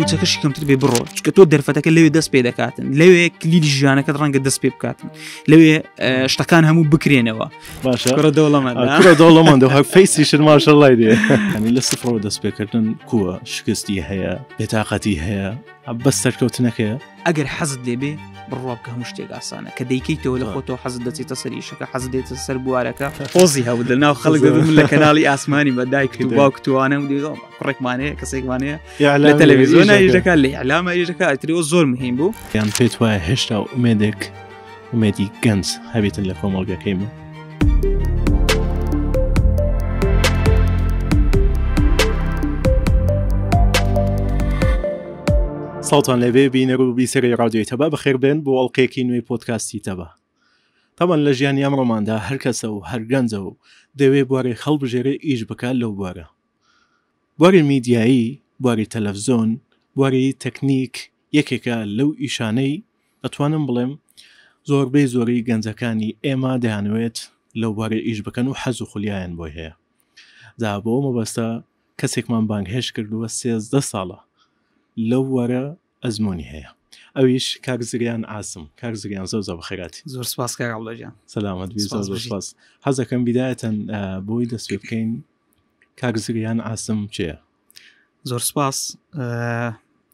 کەوتەکەش کەمتر بێ بڕۆ چکە تۆ دەرفەتەکە لەوێ دەست پێ دەکاتن لەوێ كرة ژیانەکەت ڕەنگە دەست پێ بکاتن لەوێ شتەکان هەموو بکرێنەوە باشە دەوڵەمەندەوڵەمەند فەیسی شن ماشەڵای دێ هەمی لە سفرەوە دەست پێکردن کووە شکستی هەیە بێتاقەتی هەیە بەس سەرکەوتنەکەیە ئەگەر لي لێبێ بڕوا بکە هەموو شتێک ئاسانە کە دەیکەیتەوە لە خۆتۆ حەز دەچێتە سەریشەکە تسر بواره که فوزی ها و دل ناو دادم ل کانالی آسمانی بد دایک آنها و ڕێکمانەیە کەسێکمانەیە لە تەلەویزیۆن ئەیژەکە لە علامە ئەیژەکە و زور مهم بو یعنی پیت وایە هشت و ئومێدێک ومێدی گەنج هەبێتن لە Thank من. ساڵتان لەوێ بینەر و بیسری رادیۆی تەبا بەخێربێن بۆ ئەڵلقێکی نوێی پۆتکاستی تەبە تامان لە ژیانی ئەمڕۆماندا هەرکەسە و هەرگەنجە و دەوێ بوارێ خەڵبژێرە ئیش بکات لەو بوارە بواری میدیایی بواری تەلەڤزۆن بواری تەکنیک یەکێکە لەو ئیشانەی ئەتوانم بڵێم زۆربەی زۆری گەنجەکانی ئێمە دەیانوێت لەو بارێ ئیش بکەن و حەز و خولیان بۆی هەیە دا بۆ مەبەستە کەسێکمان بانگ هێش کردووە سێزدە ساڵە لەو وەرە ئەزمموی هەیە ئەویش کاک زریان ئاسم کار زریان زۆ زە بەخێراتی زۆر سپاسکەڵەجان سەلامت سپاس حەزەکەم بیداەتەن بۆی دەسوێ بکەین کاک زریان ئاسم چێە زۆر سپاس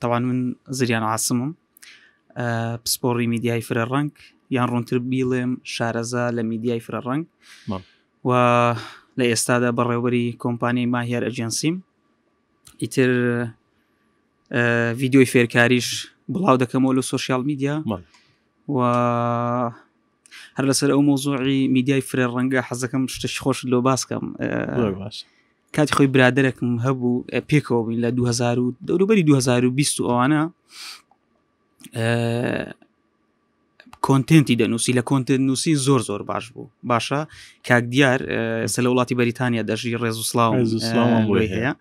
تاوان من زریان ئاسمم پسپۆڕی میدیای فرە ڕنگ یان ڕونتر بیڵێم شارەزا لە میدیای فرە ڕنگ و لە ئێستادا بەڕێوەری کۆمپانیای ماهیار ئەجنسییم ئیتر ڤیددیۆی فێرکاریش بڵاو دەکەمەوە لە سوۆسیال میدیا و هەر لەسەر ئەو مۆزۆعی میدیای فرێ ڕەنگە حەزەکەم شتش خۆش لۆ باسکەم کاتی خۆی برادێکم هەبوو پێکەوە بین لە 2000 دەوروبەری 2020 ئەوانە کۆنتنتی دەنووسی لە کۆنتنت نووسی زۆر زۆر باش بوو باشە کاک دیار سە لە وڵاتی بەریتانیا دەژی ڕێز و سلااو هەیە.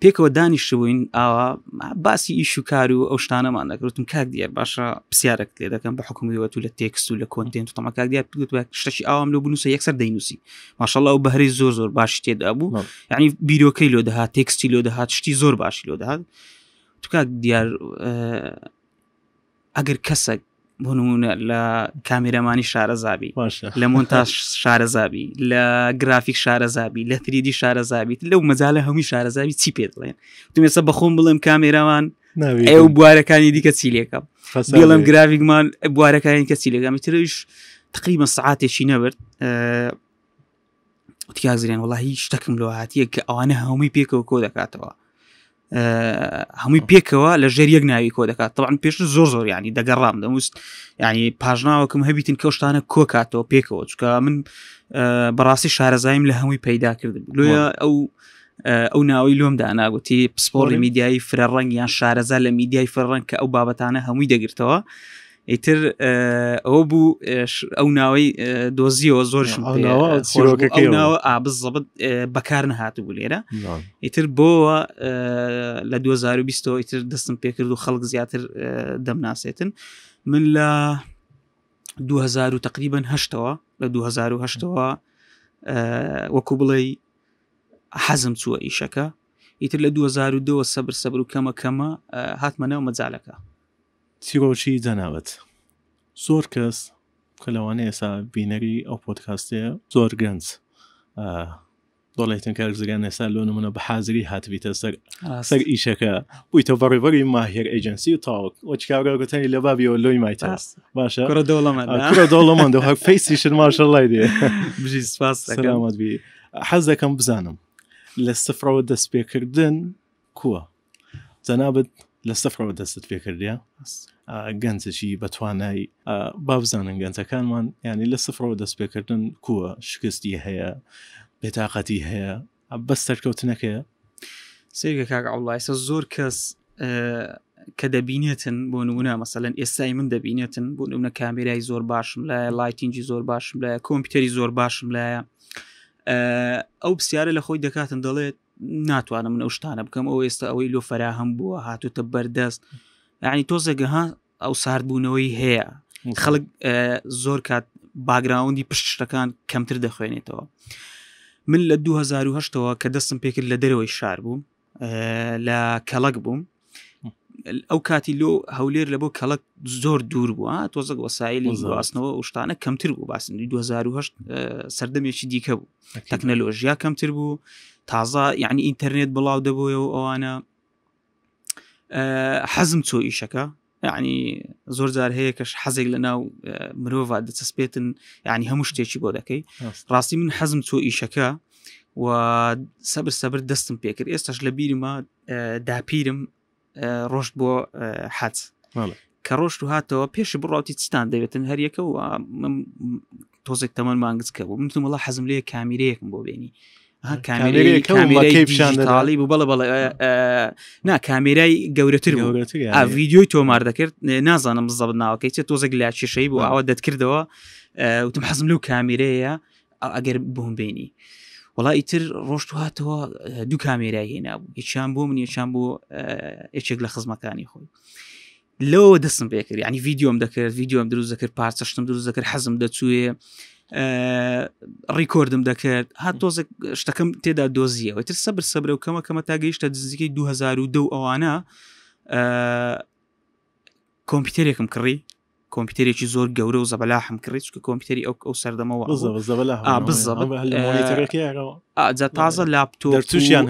پێکەوە دانیشتوین ئاوا باسی ئیش و کار و ئەو شتانەمان دەکەوتم کاک دیار باشە پرسیارێک لێ دەکەم بە حکومیەوە تو لە تێکست و لە کۆنتێن تۆمە کاک دیار پێوت شتەشی ئاوام لە بنووسە یەکسەر دەینوسی ماشاءله ئەو بەهرەی زۆر زۆر باش تێدا بوو یعنی بیرۆکەی لۆ دەهات تێکستی لۆ دەهات شتی زۆر باشی لۆ دەهات تو کاک دیار ئەگەر کەسێک بنونە لە کامیرەمانی شارەزابی لە مۆنتاش شارەزابی لە گرافیک شارەزابی لە تریدی شارەزابی لەو مەزالە هەمووی شارەزابی چی پێ بڵێن توێسە بەخۆم بڵێم کامێراوان ئێو بوارەکانی دیکە چیلێکم بڵم گرافیکمان بوارەکانی کە چیلێکم ترش تقریمە سعاتێکی نەبرد تیازرێن وڵی هیچ شتەکەم لەهاتیە کە ئەوانە هەمووی پێکەوە کۆ دەکاتەوە هەمووی پێکەوە لە ژێر یەک ناوی کۆ دەکات تەوان پێش زۆر زۆر ینی دەگەڕام دەموست ینی پاژناوەکەم هەبیتن کەشتانە کۆکاتەوە پێکەوە چکە من بەڕاستی شارەزایم لە هەمووی پەیدا کردن لە ئەو ئەو ناوی لۆم داناگوتی پسپۆری میدیایی فرەڕنگ یان شارەزا لە میدیای فەرڕنگ کە ئەو بابەتانە هەمووی دەگرتەوە ئیتر ئەو بوو ئەو ناوەی دۆزیەوە زۆر بزبت بەکار نەهات بوو لێرە ئیتر بۆە لە 2020 ئیتر دەستم پێکرد و خەڵک زیاتر دەمناسێتن من لە 2000 تقریبان هەشتەوە لە 2010ەوە وەکو بڵێ حەزم چووە ئیشەکە ئیتر لە 2010 سەبر سەبر و کەمە کەمە هاتمەەوە مەجالەکە چیرۆشی جەناوەت زۆر کەس کە لەوانە ئێسا بینەری ئەو پۆتکاستەیە زۆر گەنج دڵێتن کار زگان ئێستا لۆ نمونە بە حازری هاتویتە سەر سەر ئیشەکە بوویتە بەڕێبەری ماهر ئەجنسی و تاوک وەچکارە گوتنی لە بابیەوە لۆی مایت هەست باشە دەوڵەمە دەوڵەمەند هەک فەیسیشن ماشە لای دێ بژی سپاس سەلامەتبی حەز دەکەم بزانم لە سفرەوە دەست پێکردن کووە جەنابەت لە سفرەوە دەستت پێکردیا گەنجەکی بەتوانایی بابزانن گەنجەکانمان ینی لە سفرەوە دەستپێکردن کووە شکستی هەیە بێتاقەتی هەیە بەس سەرکەوتنەکەیە سێگە کاک ئەوڵایسە زۆر کەس کە دەبینێتن بۆ نمونە مەسەلەن ئێستای من دەبینێتن بۆ نمونە کامێرای زۆر باشم لایە لایتینجی زۆر باشم لایە کۆمپیوتەری زۆر باشم لایە ئەو پرسیارە لە خۆی دەکاتن دەڵێت ناتوانم من ئەو شتانە بکەم ئەو ئێستا ئەوەی لۆ فەراهم بووە هاتوتە بەردەست. ینی تۆزێگە ها ئەو ساردبوونەوەی هەیە خەڵک زۆر کات باگراوندی پشتەکان کەمتر دەخوێنێتەوە من لە 2010ەوە کە دەستم پێکرد لە دەرەوەی شار بووم لە کەڵک بووم ئەو کاتی لۆ هەولێر لە بۆ کەڵک زۆر دوور بووە تۆزەک وەسایلی ڕاستنەوە شتانە کەمتر بوو باسن 2010 سەردەمێکی دیکە بوو تەکنەلۆژیا کەمتر بوو تازا یعنی ئینتەرنێت بڵاو دەبووەوە ئەوانە حەزم چۆ ئیشەکە یعنی زۆر جار هەیە کەش حەزێک لە ناو مرۆڤ دەچەسپێتن ینی هەموو شتێکی بۆ دەکەی ڕاستی من حەزم چۆ ئیشەکە و سەبر سەبر دەستم پێکرد ئێستاش لە بیرمە داپیرم ڕۆشت بۆ حەت کە ڕۆشت و هاتەوە پێشی بڕاوی چتان دەوێتن هەریەکە و تۆزێک تەمەەن مانگز کە بوو منتم وڵە حەزم لێ کامیرەیەکم بۆ بێنی کامیرەیشانڵی بوو بەڵە بەڵێ نا کامیرای گەورەتر ویددیۆی تۆمار دەکرد نازانم زەب ناوەکەی چێت تۆزەک لا چێشەی بوو ئەوە دەتکردەوە وتم حەزم لەو کامیرەیە ئەگەر بۆم بینی وڵی ئیتر ڕۆشت هاتەوە دوو کامیرای هێنابوو هیچیان بۆ من یەچان بۆ یەکێک لە خزمەکانی خۆی. لەوە دەستم پێکرد ینی یددیۆم دەکرد یددیۆم دروست دەکرد پارچەشتم دروست دەکرد حەزم دەچوێ ڕیکۆردم دەکرد هات تۆزێک شتەکەم تێدا دۆزیەوە تر سەبر سەبرە و کەمە کەمە تا گەیشتە نزیکەی 2010 ئەوانە کۆمپیوتەرێکم کڕی کۆمپیوتێکی زۆر گەورە و زەبەلاحم کڕیت کە کۆمپیوتری ئەو ئەو سەردەمەوە تازە لاپتۆپیان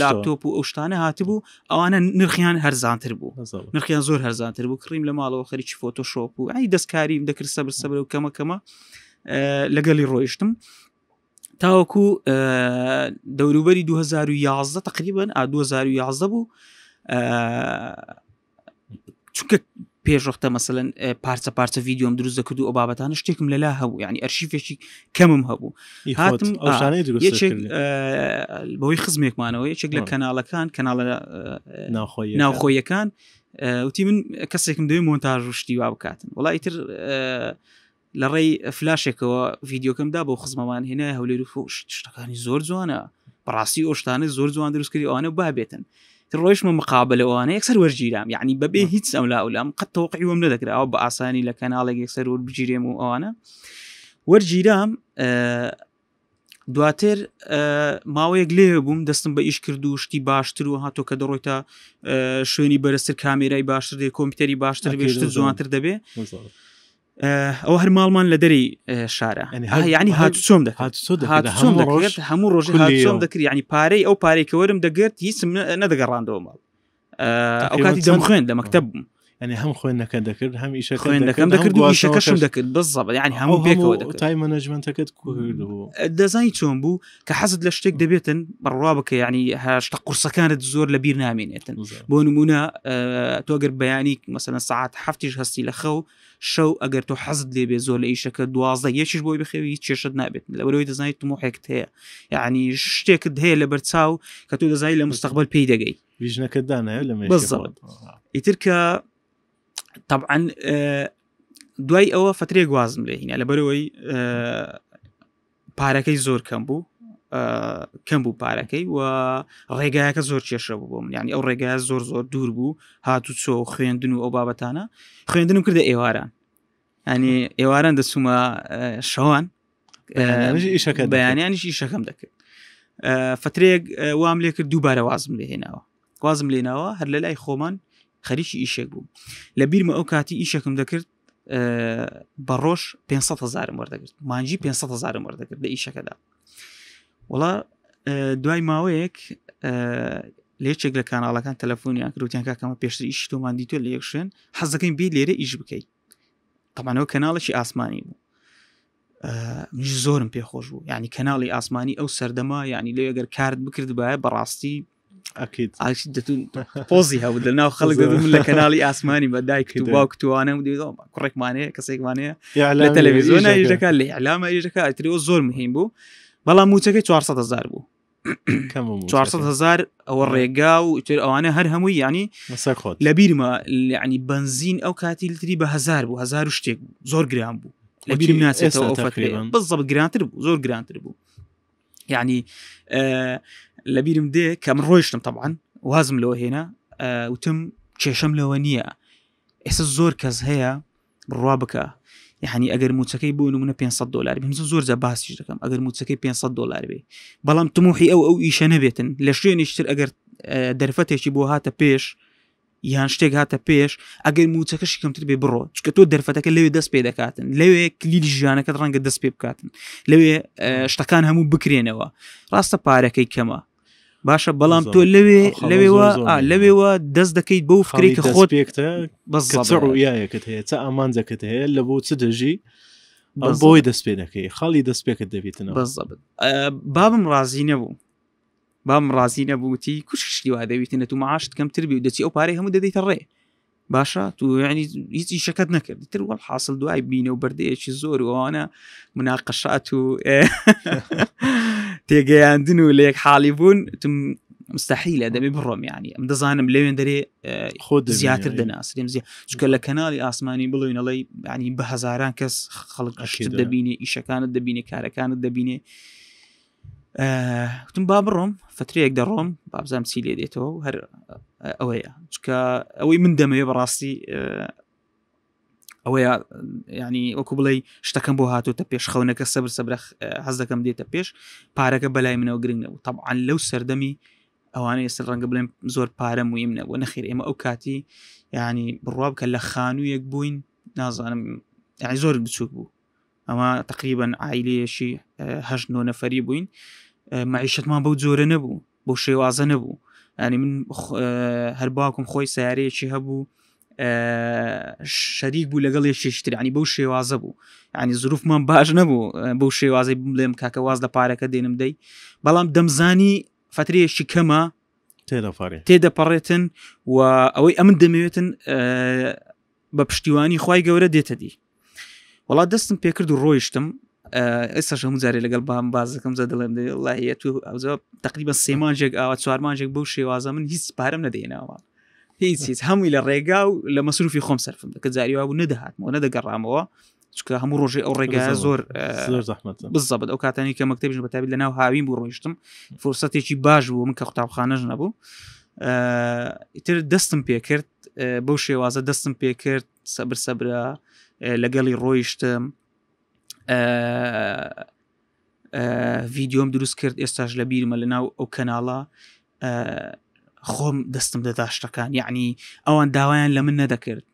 لاپتۆپ و ئەو شتانە هاتبوو ئەوانە نرخیان هەرزانتر بوو نرخیان زۆر هەرزانتر بوو کڕیم لە ماڵەوە خەریکی فۆتۆشۆپ و ئەی دەستکاریم دەکرد سەبر سەبر و کەمەکەمە لەگەڵی ڕۆیشتم تاوەکو دەوروبەری 2011 تقریبن 2011 بوو چونکە پێشڕختە مەسەن پارچە پارچە ویددیۆم دروست دەکرد و ئەو بابەتانە شتێکم لەلا هەبوو ینی ئەرشیفێکی کەمم هەبوو هاتم بەوەی خزمێکمانەوە یەکێک لە کەناڵەکان کەناڵە ناوخۆیەکان وتی من کەسێکم دوێ مۆنتاژ شتی وا بکاتن وڵی تر لە ڕێی فلاشێکەوە ڤیددیوکەمدا بۆ خزمەوان هێنای هەولێر و شتەکانی زۆر جوانە بەڕاستی ئۆشتانە زۆر جوان دروستکردی ئەوانە بابێتن ڕۆیشمە مقابلەوەوانە یەکسەر وەرگیرام یعنی بەبێ هیچ ئەم لاولام قەت تۆقیوەم نەدەکراوە بە ئاسانی لە کەناڵێک یەکسەر ور بگیرێم و ئەوانە وەرگیرام دواتر ماوەیەک لێ بووم دەستم بە ئیش کرد و شتی باشتر و هاتۆ کە دەڕۆیتە شوێنی بەرزتر کامێرای باشتر دێ کۆمپیوتەری باشتر بێشتر جوانتر دەبێ ئەوە هەر ماڵمان لە دەری شارە ینی هاتوچۆم دەکات هەموو ڕۆژ هاتوچۆم دەکرد ینی پارەی ئەو پارێکەوەرم دەگرت هیچم نەدەگەڕاندەوە ماڵ ئەو کاتی دەم خوێن لە مەکتب بووم ینی هەم خوێندەکە دەکرد هەم ئیش خوێندەکەم دەکرد شەکەشم دەکرد بزەب ینی هەموو پێکەوە تای مەنەجمنتەکەت کوردبوو دەزانی چۆن بوو کە حەزت لە شتێک دەبێتن بڕوا بکە ینی هەشتا قورسەکانت زۆر لە بیر نامێنێتن بۆ نمونە تۆگەر بەیانی مەسەن سعات هەفتیش هەستی لە خەو شەو ئەگەر تۆ حەزت لێبێ زۆر لە ئیشەکە دوازدە یەکیش بۆی شد چێشت نابێت لەبەرەوەی دەزانای تمۆحێکت هەیە یعنی شتێکت هەیە لە بەرچاو کە تۆ دەزای لە مستقبل پێی دەگەی ویژنەکە دانایە لە ئیتر کە طبعا اه، دوای او فتره گوازم لێ هینە لەبەرەوەی اه، پارەکەی زور کەم کەم بوو پارەکەی و ڕێگایەکە زۆر کێشە بوو بۆ من ینی ئەو ڕێگایە زۆر زۆر دوور بوو هاتو چۆ خوێندن و ئەو بابەتانە خوێندن و کردە ئێواران ینی ئێواران دەسومە شەوان ئیشەکە بەیانیانیش ئیشەکەم دەکرد فترێک وام لێ کرد دووبارە وازم لێهێناوە وازم لێناوە هەر لە لای خۆمان خەریکی ئیشێک بوو لە بیرمە ئەو کاتی ئیشەکەم دەکرد بە ڕۆژ 500 هزارم وەردەگرت مانجی 500 هزارم وەردەگرت لە ئیشەکەدا وڵا دوای ماوەیەک لێچێک لە کانناڵەکان تەلەفۆنیان کروتیان کاکەمە پێشتری ئیشتۆمان دیتۆ لە یەک شوێن حەزەکەین بێ لێرە ئیش بکەیت تەمانەوە کەناڵێکی ئاسمانی بوو مش زۆرم پێخۆش بوو ینی کەناڵی ئاسمانی ئەو سەردەما ینی لێ ئەگەر کارت بکرد باە بەڕاستی پۆزی هەبوو لە ناو خەڵک دەبووم لە کەناڵی ئاسمانی بە دایک باوکتوانە کوڕێکمانەیە کەسێکمانەیە لە تەلەویزیۆنەکە لە علامە ئیژەکە ئەترەوە زۆر مهم بوو بەڵام موچەکەی 400 هزار بوو 400 هزار ئەوە آه. ڕێگا و ئەوانە هەر هەمووی ینی لە بیرمە ینی بنزین ئەو کاتی لتری بە هزار بوو هزار شتێک زۆر گران بوو لە بیر ناچێتەوە بزە گرانتر بوو زۆر گرانتر بوو ینی آه، لە بیرم دێ کەم ڕۆیشتم تەبان وازم لەوە هێنا آه، وتم کێشەم لەوە نییە ئێستا زۆر کەس هەیە بڕوا بکە یعنی ئەگەر موچەکەی بۆ نمونە 500 دلار بم زۆر جە باسیش دەکەم ئەگەر موچەکەی 500 دلار بێ بەڵام تموحی ئەو ئەو ئیشە نەبێتن لە شوێنیشتر ئەگەر دەرفەتێکی بۆ هاتە پێش یان شتێک هاتە پێش ئەگەر موچەکەشی کەمتر بێ بڕۆ چکە تۆ دەرفەتەکە لەوێ دەست پێ دەکاتن لەوێ کلیلی ژیانەکەت ڕەنگە دەست پێ بکاتن لەوێ شتەکان هەموو بکرێنەوە ڕاستە پارەکەی کەمە باشە بەڵام تۆ لەوێ لەوێوە لەوێوە دەست دەکەیت بەو فکرێککە خۆت ڕویەکەت هەیە چە ئامانجەکەت هەیە لە بۆ چ دەژی بۆی دەست پێ دەکەی خاڵی دەست پێکت دەبێتن بابم ڕازی نەبوو بام ڕازی نەبووتی کوشتی وا دەویتنە تو معاشت کەمتر بی و دەچی ئەو پارەی هەموو دەدەیتە ڕێ باشە تو ینی هیچی شەکەت نەکردی تر وەڵ حاصل دوای بینە و بەردەیەکی زۆر وانە مناقەشات و تێگەیاندن و لەیەک حاڵی بوون تم مستحیلە دەبێ بڕۆم ینی ئەم دەزانم لەوێن دەرێ خۆ زیاتر دەناسرێم زیە چکە لە کەناڵی ئاسمانی بڵوینەڵی ینی بە هزاران کەس خەڵک دەبینێ ئیشەکانت دەبینێ کارەکانت دەبینێ تم با بڕۆم فترەیەک دەڕۆم بابزانام چی لێ دێتەوە هەر ئەوەیە چکە ئەوەی من دەمەوێ بەڕاستی ئەوەیە ینی وەکو بڵێ شتەکەم بۆ هاتوتە پێش خەونەکە سەبر سەبرە حەز دەکەم دێتە پێش پارەکە بەلای منەوە گرنگ نەبوو تەعاان لەو سەردەمی ئەوانەیە سەر ڕەنگە بڵێن زۆر پارە مویم نەبوو نەخیر ئێمە ئەو کاتی ینی بڕوا بکە لە خانوویەک بووین نازانم یعنی زۆر بچوک بوو ئەمە تقریبان عیلەیەشیه نۆ نەفەری بووین معیشتمان بەو جۆرە نەبوو بۆ شێوازە نەبوو ئەنی من هەر باوکم خۆی سیارەیەکی هەبوو شەریک بوو لەگەڵ ششتر عنی بەو شێوازە بوو ینی زروفمان باش نەبوو بەو شێوازەی بڵێم کاکە واز لە پارەکە دێنم دەی بەڵام دەمزانی فترەیەشی کەمە تێدەپەڕێتن و ئەوەی ئەمن دەمەوێتن بە پشتیوانی خی گەورە دێتە دی وڵات دەستم پێکرد و ڕۆیشتم ئێستاش هەموو جارێ لەگەڵ بام بازەکەم زە دەڵێم لایە تو ئەوزە تقریبا سێمانژێک ئاوە چوارمانژێک بەو شێوازە من هیچ پارەم نەدەێناوە هیچ هیچ هەمووی لە ڕێگا و لە مەسروفی خۆم سەرفم دەکە جاریوا بوو نەدەهاتمەوە نەدەگەڕامەوە چکە هەموو ڕۆژێ ئەو ڕێگایە زۆر بزەبت ئەو کاتانی کە مەکتتەبیش بەتابی لە ناو هاوین بوو ڕۆیشتم فرسەتێکی باش بوو من کە قوتابخانەش نەبوو تر دەستم پێکرد بەو شێوازە دەستم پێکرد سەبر سەبرا لەگەڵی ڕۆیشتم ڤیددیۆم دروست کرد ئێستاش لە بیرمە لە ناو ئەو کەناڵە خۆم دەستم دەدا شتەکان یعنی ئەوان داوایان لە من نەدەکرد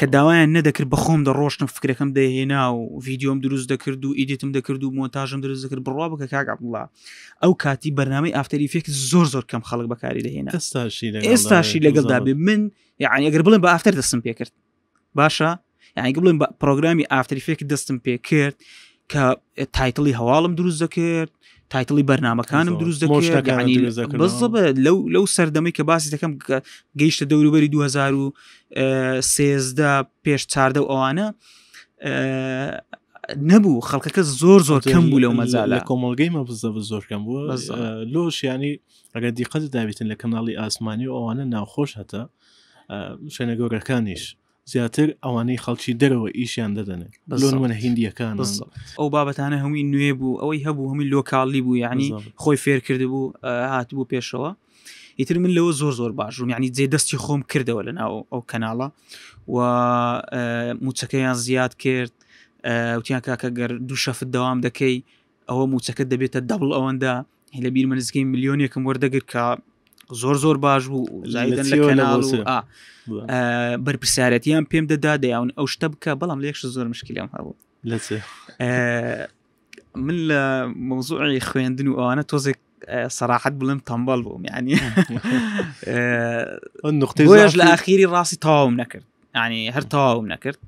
کە داوایان نەدەکرد بە خۆم دەڕۆشتم فکرەکەم دەهێنا و ڤیددیۆم دروست دەکرد و ئیدیتم دەکرد و مۆتاژم دروست دەکرد بڕوا بکە کاگەڵا ئەو کاتی بەنامەی ئافتەریفێک زۆر زۆر کەم خەڵک بەکاری دەهێنا ئێستاشی لەگەڵ دابێ من یعنی ئەگەر بڵێن بە ئافتەر دەستم پێ کرد باشە یانگە بڵێن بە پرۆگرامی ئافتریفێک دەستم پێ کرد کە تایتڵی هەواڵم دروست دەکرد تایتڵی بەرنمەکانم دروست دەکرد لەو لەو سەردەمەی کە باسی دەکەم گەیشتە دەوروبەری 2013 پێش چاردە ئەوانە نەبوو خەڵکەکە زۆر زۆر کەم بوو لەو مەزال لە کۆمەلگەی مەبزە زۆرکەم بووە لۆش ینی ئەگەر دیقەت داویتن لە کەناڵی ئاسمانی ئەوانە ناوخۆش هەتە شوێنە گەورەکانیش زیاتر ئەوانەی خەڵکی دەرەوە ئیشیان دەدەنێت بەلۆن منە هندیەکان ئەو بابەتانە هەمووی نوێ بوو ئەوەی هەبوو هەمووی لۆکالی بوو یعنی خۆی فێرکرد بوو هات بوو پێشەوە ئیتر من لەوە زۆر زۆر باشوم ینی جێ دەستی خۆم کردەوە لە ناو ئەو کەناڵە و موچەکەیان زیاد کرد وتیان کاکە گەر دوو شەفت داوام دەکەی ئەوە موچەکە دەبێتە دەبڵ ئەوەندا لە بیر منزگەی میلیۆنێکم وەردەگر کە زۆر زۆر باش بوو زایدن لە کەناڵ بەرپسیارەتیان پێم دەدا دەیاون ئەو شتە بکە بەڵام لەکش زۆر مشکلم هەبوو من لە مۆزوعی خوێندن و ئەوانە تۆزێک سەراحەت بڵم تەمبەڵ بووم ینی نقطەیش لە ئاخیری ڕاستی تاوام نەکرد ینی هەر تاوام نەکرد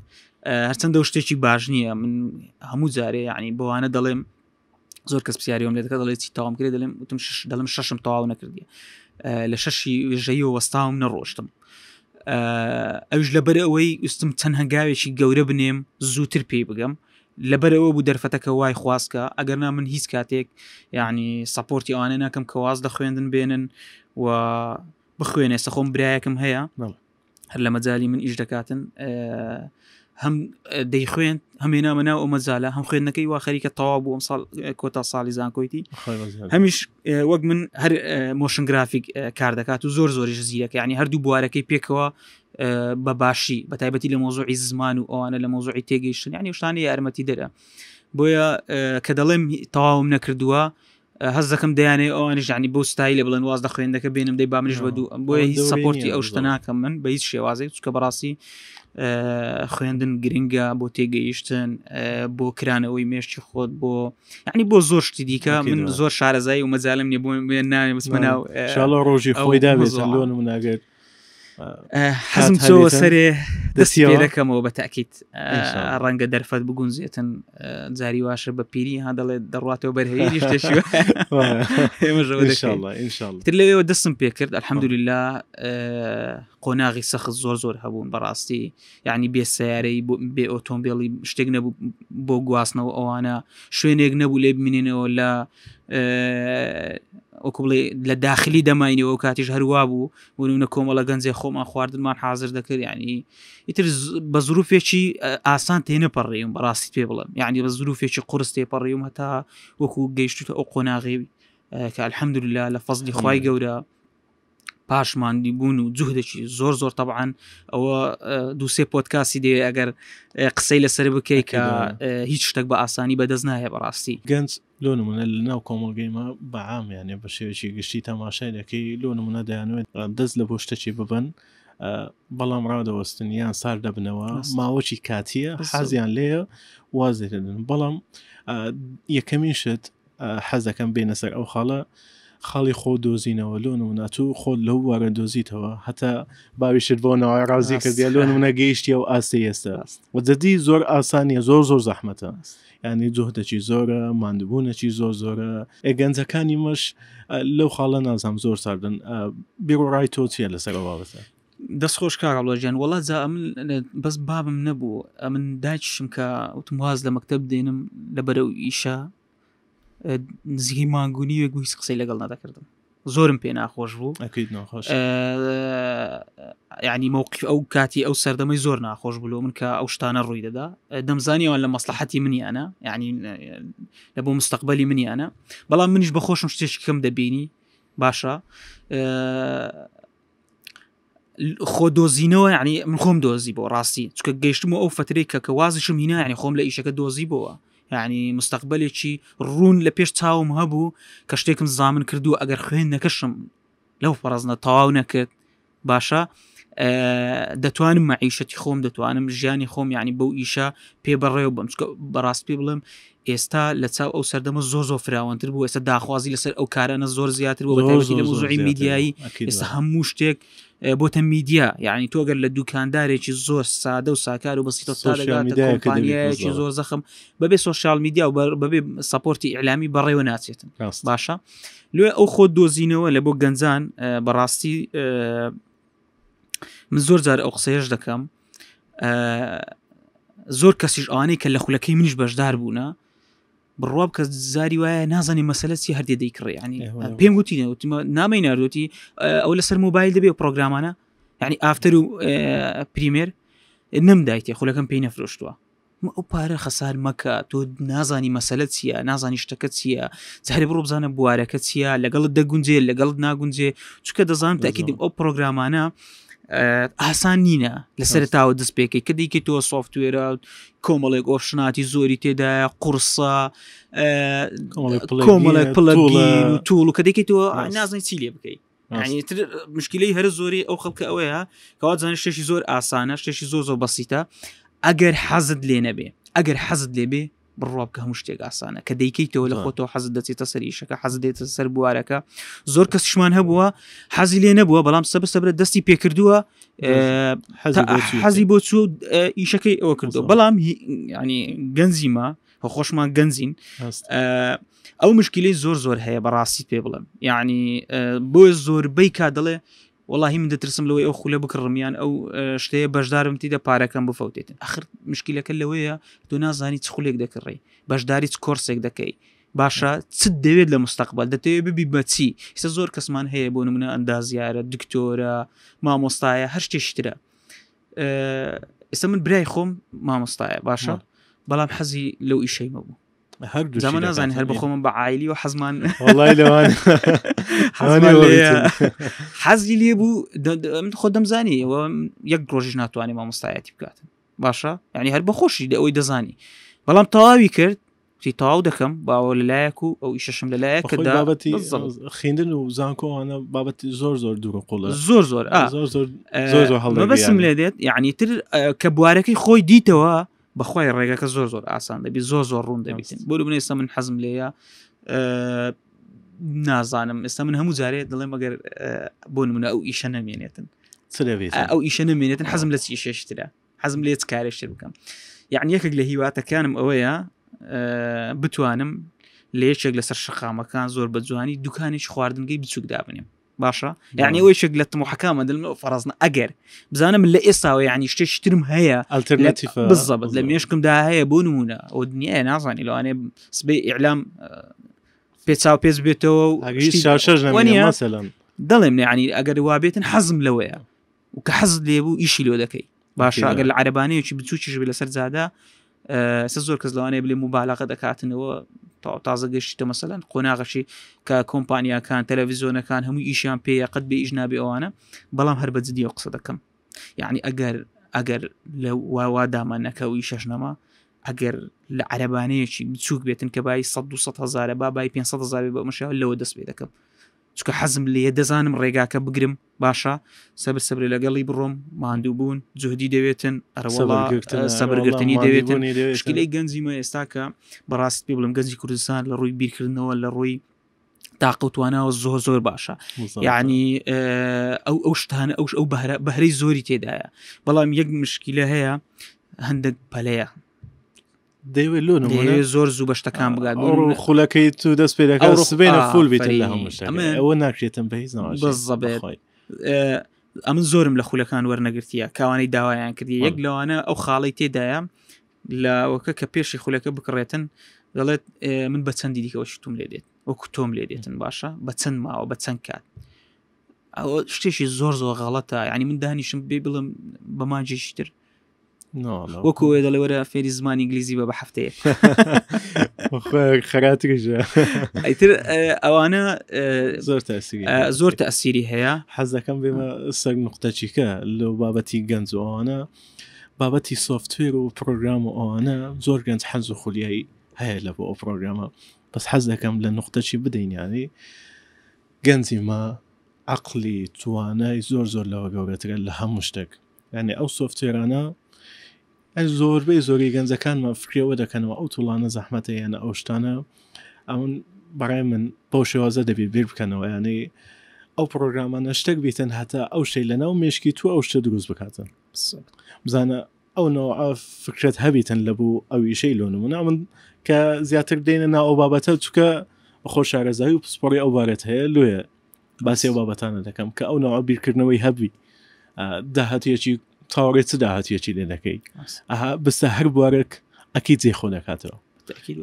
هەرچەندە شتێکی باش نییە من هەموو جارێ ینی بۆوانە دەڵێم زۆر کەس پرسیاریم لێ دەکە دەڵێت چی تاوام کرێ دەڵێم وتم دەڵم ششم تەواو نەکردی لە شەشی ژەیەوە وەستاوم نەڕۆشتم ئەوش لەبەر ئەوەی ئوستم چەند هەنگاوێکی گەورە بنێم زووتر پێی بگەم لەبەرەوە بوو دەرفەتەکە وای خواستکە ئەگەر نا من هیچ کاتێک یعنی سپۆرتی ئەوانە ناکەم کە واز لە خوێندن بێنن و بخوێنێ سەخۆم برایەکەم هەیە هەر لە مەجای من ئیش دەکاتن هەم دەیخوێن هەمێنا منناو ئەمەزالە هەم خوێندنەکەی وا خەریکە تەوا بوو ئەم کۆتا ساڵی زانکۆیتی هەمیش وەک من هەر مۆشنگرافیک کار دەکات و زۆر زۆریش زیرەکە ینی هەردوو بوارەکەی پێکەوە بە باشی بە تایبەتی لە مۆزۆعی زمان و ئەوانە لە مۆزۆعی تێگەیشتن ینی شتانی یارمەتی دەرە بۆیە کە دەڵێم تەواوم نەکردووە هەز دەکەم دەیانێ ئەوانش ینی بۆ ستایل لە بڵێن واز دە خوێندەکە بێنم دەی با منش بە دوو بۆیە هیچ سپۆرتی ئەو شتە ناکەم من بە هیچ شێوازەی چکە بەڕاستی خوێندن گرنگە بۆ تێگەیشتن بۆ کرانەوەی مێشتی خۆت بۆ ینی بۆ زۆر شتی دیکە من زۆر شارەزای و مەزالم نیە بۆ ناوێ بسمەناو ڕۆژی خۆی دابێت لۆن و ناگەێت حەزم چۆ سەرێ دەسیەکەمەوە بە تاکییت ڕەنگە دەرفەت بگونزیێتن جاری واشە بە پیری ها دەڵێ دەڕاتەوە بەرهێشتر لەوێەوە دەستم پێ کرد ئەلحەمدولیلا قۆناغی سەخ زۆر زۆر هەبوون بەڕاستی یعنی بێ سیارەی بێ ئۆتۆمبیلی شتێک نەبوو بۆ گواستنەوە ئەوانە شوێنێک نەبوو لێ بمینێنەوە لە ئۆکڵێ لە داخلی دەماینی ئەو کاتیش هەروە بوو ونونە کۆمەڵە گەنجێ خۆمان خواردنمان حاضر دەکرد ینی ئیتر بە زروفێکی ئاسان تێنەپەڕێم بەڕاستی پێ بڵم یعنی بە زروفێکی قرس تێپەڕێم هەتا وەکو گەیشتوتە ئەو قۆناغێوی کە الحەمدللا لە فەزلی خی گەورە پاشماندی بوون و جوهدێکی زۆر زۆر تەبعاان ئەوە دووسێ پۆتکاسی دێ ئەگەر قسەی لەسەر بکەی کە هیچ شتێک بە ئاسانی بەدەست نایە بەڕاستی گەنج لۆ نمونە لە ناو کۆمەلگەیمە بەعامیانێ بە شێوەی گشتی تەماشای دەکەی لۆ نمونە دەیانوێت دەست لە بۆ شتەکی ببن بەڵام ڕادەوەستن یان سار دەبنەوە ماوەکی کاتیە حەزیان لێە وازێتن بەڵام یەکەمیشت حەزەکەم بێنەسەر ئەو خاڵە خاڵی خۆ دۆزینەوە لۆ نوناتوو خۆ لەو وارە دۆزیتەوە هەتا باویشت بۆ نەوەی ڕازی کردی لۆ نمونە گەیشتی و ئاسی ئێستا و دەدی زۆر ئاسانیە زۆر زۆر زەحمەتە ینی جۆهدەکی زۆرە مادبوونەکی زۆر زۆرە ئەگەنجەکانی مەش لەو خاڵە نازام زۆر ساردن بیرۆڕای تۆ چیە لەسەرەوەڵەتە دەستخۆش کار ڕڵەژیان وڵات جا ئەم بەس بابم نەبوو ئە من دایکشم کە وتم واز لە مەکتب دێنم لە بەرەو ئیشە نزیکی ماگونی وێ گویس قسەی لەگەڵ نادەکردم زۆرم پێ ناخۆش بوو یعنی مووقف ئەو کاتی ئەو سەردەمەی زۆر ناخۆش بلو من کە ئەو شتانە ڕووی دەدا دەمزانیەوە لە مەسلحەتی منیانە یعنی لە بۆ مستقبلی منیانە بەڵام منیش بەخۆشم شتێشکم دەبینی باشە خۆ دۆزینەوە ینی من خۆم دۆزی بۆ ڕاستی چکە گەیشتم ئەو فترێک کە کە وازیشم هینا ینی خۆم لە ئیشەکە دۆزی بۆەوە یعنی مستقبلێکی ڕوون لە پێش چاوم هەبوو کە شتێکم زامن کردو ئەگەر خوێن نەکەشم لەو پڕزنە تەواو نەکرد باشە دەتوانم مەعیشەتی خۆم دەتوانم ژیانی خۆم ینی بەو ئیشە پێ بەڕێ و بم بەڕاست پێ بڵم ئێستا لە چاو ئەو سەردەمە زۆ زۆ فراوانتر بوو ئێستا داخوازی لەسەر ئەو کارانە زۆر زیاتر بۆ میدیایی ئێستا هەموو شتێک بۆتە میدیا یعنی تۆگەر لە دوکاندارێکی زۆر سادە و ساکار و بەسیتە ساڵێکی زۆر زەخم بەبێ سوۆشال میدیا و بەبێ سپۆرتی ئەلامی بەڕێوە ناچێتن باشە لێ ئەو خۆ دۆزینەوە لە بۆ گەنجان بەڕاستی من زۆر جار ئەو قسەیەش دەکەم زۆر کەسیش ئەوانەی کە لە خولەکەی منیش بەشدار بوونە بڕواب کە زاری وایە نازانی مەسلە چی هەردێ دەیکڕێ ینی پێم گوتیە وتمە نامی ناردوتی ئەو لەسەر موبایل دەبێ پرۆگرامانە ینی ئافتەر و پریمێر نمدایتێ خولەکەم پێی نەفرۆشتووە ئەو پارە خەسار مەکە تۆ نازانی مەسلە چییە نازانی شتەکە چییە جارێ بڕۆ بزانە بوارەکە چییە لەگەڵت دەگونجێ لەگەڵت ناگونجێ چکە دەزانم تاکی ئەو پرۆگرامانە ئاسان نینە لەسەر تاوە دەست پێکەی کە دیکە تۆ سوفتێرە کۆمەڵێک ئۆشناتی زۆری تێدایە قورسە کۆمەڵێک پڵ توول و کە دیکەی تۆ نازنای چی لێ بکەیت تر مشکلی هەر زۆری ئەو خەڵکە ئەوەیە کەوا زانانی شتێکی زۆر ئاسانە شتێکی زۆ زۆ بەسیتە ئەگەر حەزت لێ نەبێ ئەگەر حەزت لێبێ بڕوا بکە هەموو شتێک ئاسانە کە دەیکەیتەوە لە خۆتۆ حەز دەچێتە سەریشەکە حەز دێتە سەر بوارەکە زۆر کەسشمان هەبووە حەزی لێ نەبووە بەڵام سەبە سەبرە دەستی پێکردووە حەزی بۆ چوو ئیشەکەی ئەوە کردو بەڵام ینی گەنجیمە خۆشمان گەنجین ئەو مشکلی زۆر زۆر هەیە بەڕاستی پێ بڵم یعنی بۆ زۆربەی کا دەڵێ وڵی من دەترسم لەوەی ئەو خولە بکڕمیان ئەو شتەیە بەشدارم تیدا پارەکەم بفەوتێتن ئەخر مشکلەکە لەوەیە دو نازانی چ خولێک دەکڕی بەشداری چ کۆرسێک دەکەی باشە چ دەوێت لە مستەقبال دەتەوێت ببی بەچی سە زۆر کەسمان هەیە بۆ نمونە ئەندازیارە دکتۆرە مامۆستایە هەر شتێشترە ئێستا من برای خۆم مامۆستایە باشە بەڵام حەزی لەو ئیشەی مەبوو هەر دوزانمە نازان هەر بخۆمە بە عیلی و حەزمان لەوان حەزی لێ بوو خۆ دەمزانی ئەوە یەک ڕۆژیش ناتوانانی مامۆستایەتی بکاتن باشە ینی هەر بەخۆشی لە ئەوەی دەزانی بەڵام تەواوی کرد تاو دەکەم باوە لەلایەک و ئەو ئیشەشم لەلایەک بابەتی خوێندن و زانکۆوانە بابەتی زۆر زۆر دووە قوڵە زۆر زۆر بەسم لێ دێت یعنی تر کە بوارەکەی خۆی دیتەوە بەخوای ڕێگەکە زۆر زۆر ئاسان دەبی زۆر زۆر ڕوون دەبیتن بۆ بنێ ئێستا من حەزم لێە نازانم ئێستا من هەموو جارێت دەڵێ مەگەر بۆ نمونە ئەو ئیشە نامێنێتن ئەو ئیشە نامێنێتن حەزم لە چی شێشترە حەزم لێت کارێشتر بکەم یعنی یەکێک لە هیواتەکانم ئەوەیە بتوانم لێچێک لەسەر شقامەکان زۆر بە جوانی دوکانیش خواردنگەی بچووک دابنیم باشا يعني نعم. ويش قلت مو حكام فرضنا اجر انا من لقيسا يعني شترم هيا الترناتيف آه، بالضبط لما يشكم ده هيا بونونا ودنيا نازني لو انا سبي اعلام بيتساو بيز بيتو ونيا مثلا ظلم يعني اجر وابيت حزم لويا وكحزم ليبو يشيلو لكي باشا اجر العربانيه وشي بتسوشي بلا سر زاده سە زۆر کەس لەوانێ بێ مبالغە دەکاتنەوە تازە گەشتە مەسەلەن قۆناغەشی کە کۆمپانیاکان تەلەڤیزۆنەکان هەموو ئیشیان پێ قەت بێ ئیژنابێ ئەوانە بەڵام هەر بەجددیە قسە دەکەم یعنی ئەگەر ئەگەر لە واوا دامانەکە و ئیشەش نەما ئەگەر لە عەربانەیەکی بچوک بێتن کە بای 100 هزاره با بای 500 هزار بە مەشاو لەوە دەست پێ دەکەم چکە حەزم لێ دەزانم ڕێگاکە بگرم باشە سەبر سەبری لەگەڵی بڕۆم ماندوو بوون جهدی دەوێتن سەبرگرتنی دەوێتن شکلی گەنجیمە ئێستا کە بەڕاستی پێ بڵم گەنجی کوردستان لە ڕووی بیرکردنەوە لە ڕووی تاقوتوانەوە زۆر زۆر باشە یعنی ئەو ئەو شتانە ئەوش ئەو بەهرەی زۆری تێدایە بەڵام یەک مشکی لە هەیە هەندێک پەلەیە دەیوێت لۆن زۆر زوو بە شتەکان بگات خولەکەی تو دەست پێ دەکەبێنە فول بیت ئەوە ناکرێتم بە هیچ بەزەبێت ئەمن زۆرم لە خولەکان وەرنەگرتیە کاوانەی داوایان کردی یەک لەوانە ئەو خاڵی تێدایە لەوەکە کە پێشی خولەکە بکڕێتن دەڵێت من بە چەندی دیکەەوە شتوم لێ دێت وەکو تۆم لێ دێتن باشە بە چەند ماوە بە چەند کات ئەوە شتێکی زۆر زۆر غەڵەتە ینی من دانیشم بێ بڵم بەمانجیشتر نو وكو هذا اللي وراه في زمان انجليزي بابا حفتي خرات رجع ايتر آه، او انا آه، زرت اسيري آه، زرت اسيري هيا حزا كان بما سر نقطه شيكا لو بابا تي غنز وانا بابا تي سوفت وير وبروجرام وانا زور غنز حزو خليي هيا لو بروجرام بس حزا كان لنقطه شي بدين يعني غنز ما عقلي توانا زور زور لو غورتر لها مشتك يعني او سوفت وير انا ئەس زۆربەی زۆری گەنجەکانمان فکرەوە دەکەنەوە ئەو توڵانە زەحمەتەیەنە ئەو شتانە ئەون بەڕای من بۆ شێوازە دەبێت بیر بکەنەوە یانەی ئەو پرۆگرامانە شتێک بیتن هەتا ئەو شەی لە ناو مشکی تو ئەو شتە دروست بکاتن بزانە ئەو فکرێت هەبیتن لە بوو ئەویشەی لۆ نمونە من کە زیاتر دێنە ناو ئەو بابەتە چکە خۆش شارەزایی و پسپۆڕی ئەو بارێت هەیە لێ باسی ئەو بابەتانە دەکەم کە ئەو ناوە بیرکردنەوەی هەبی داهاتەیەکی تاوەڕێ چ داهاتیەکی لێ دەکەی ئەها بستە هەر بوارێک ئەکی جێخۆ دەکاتەوە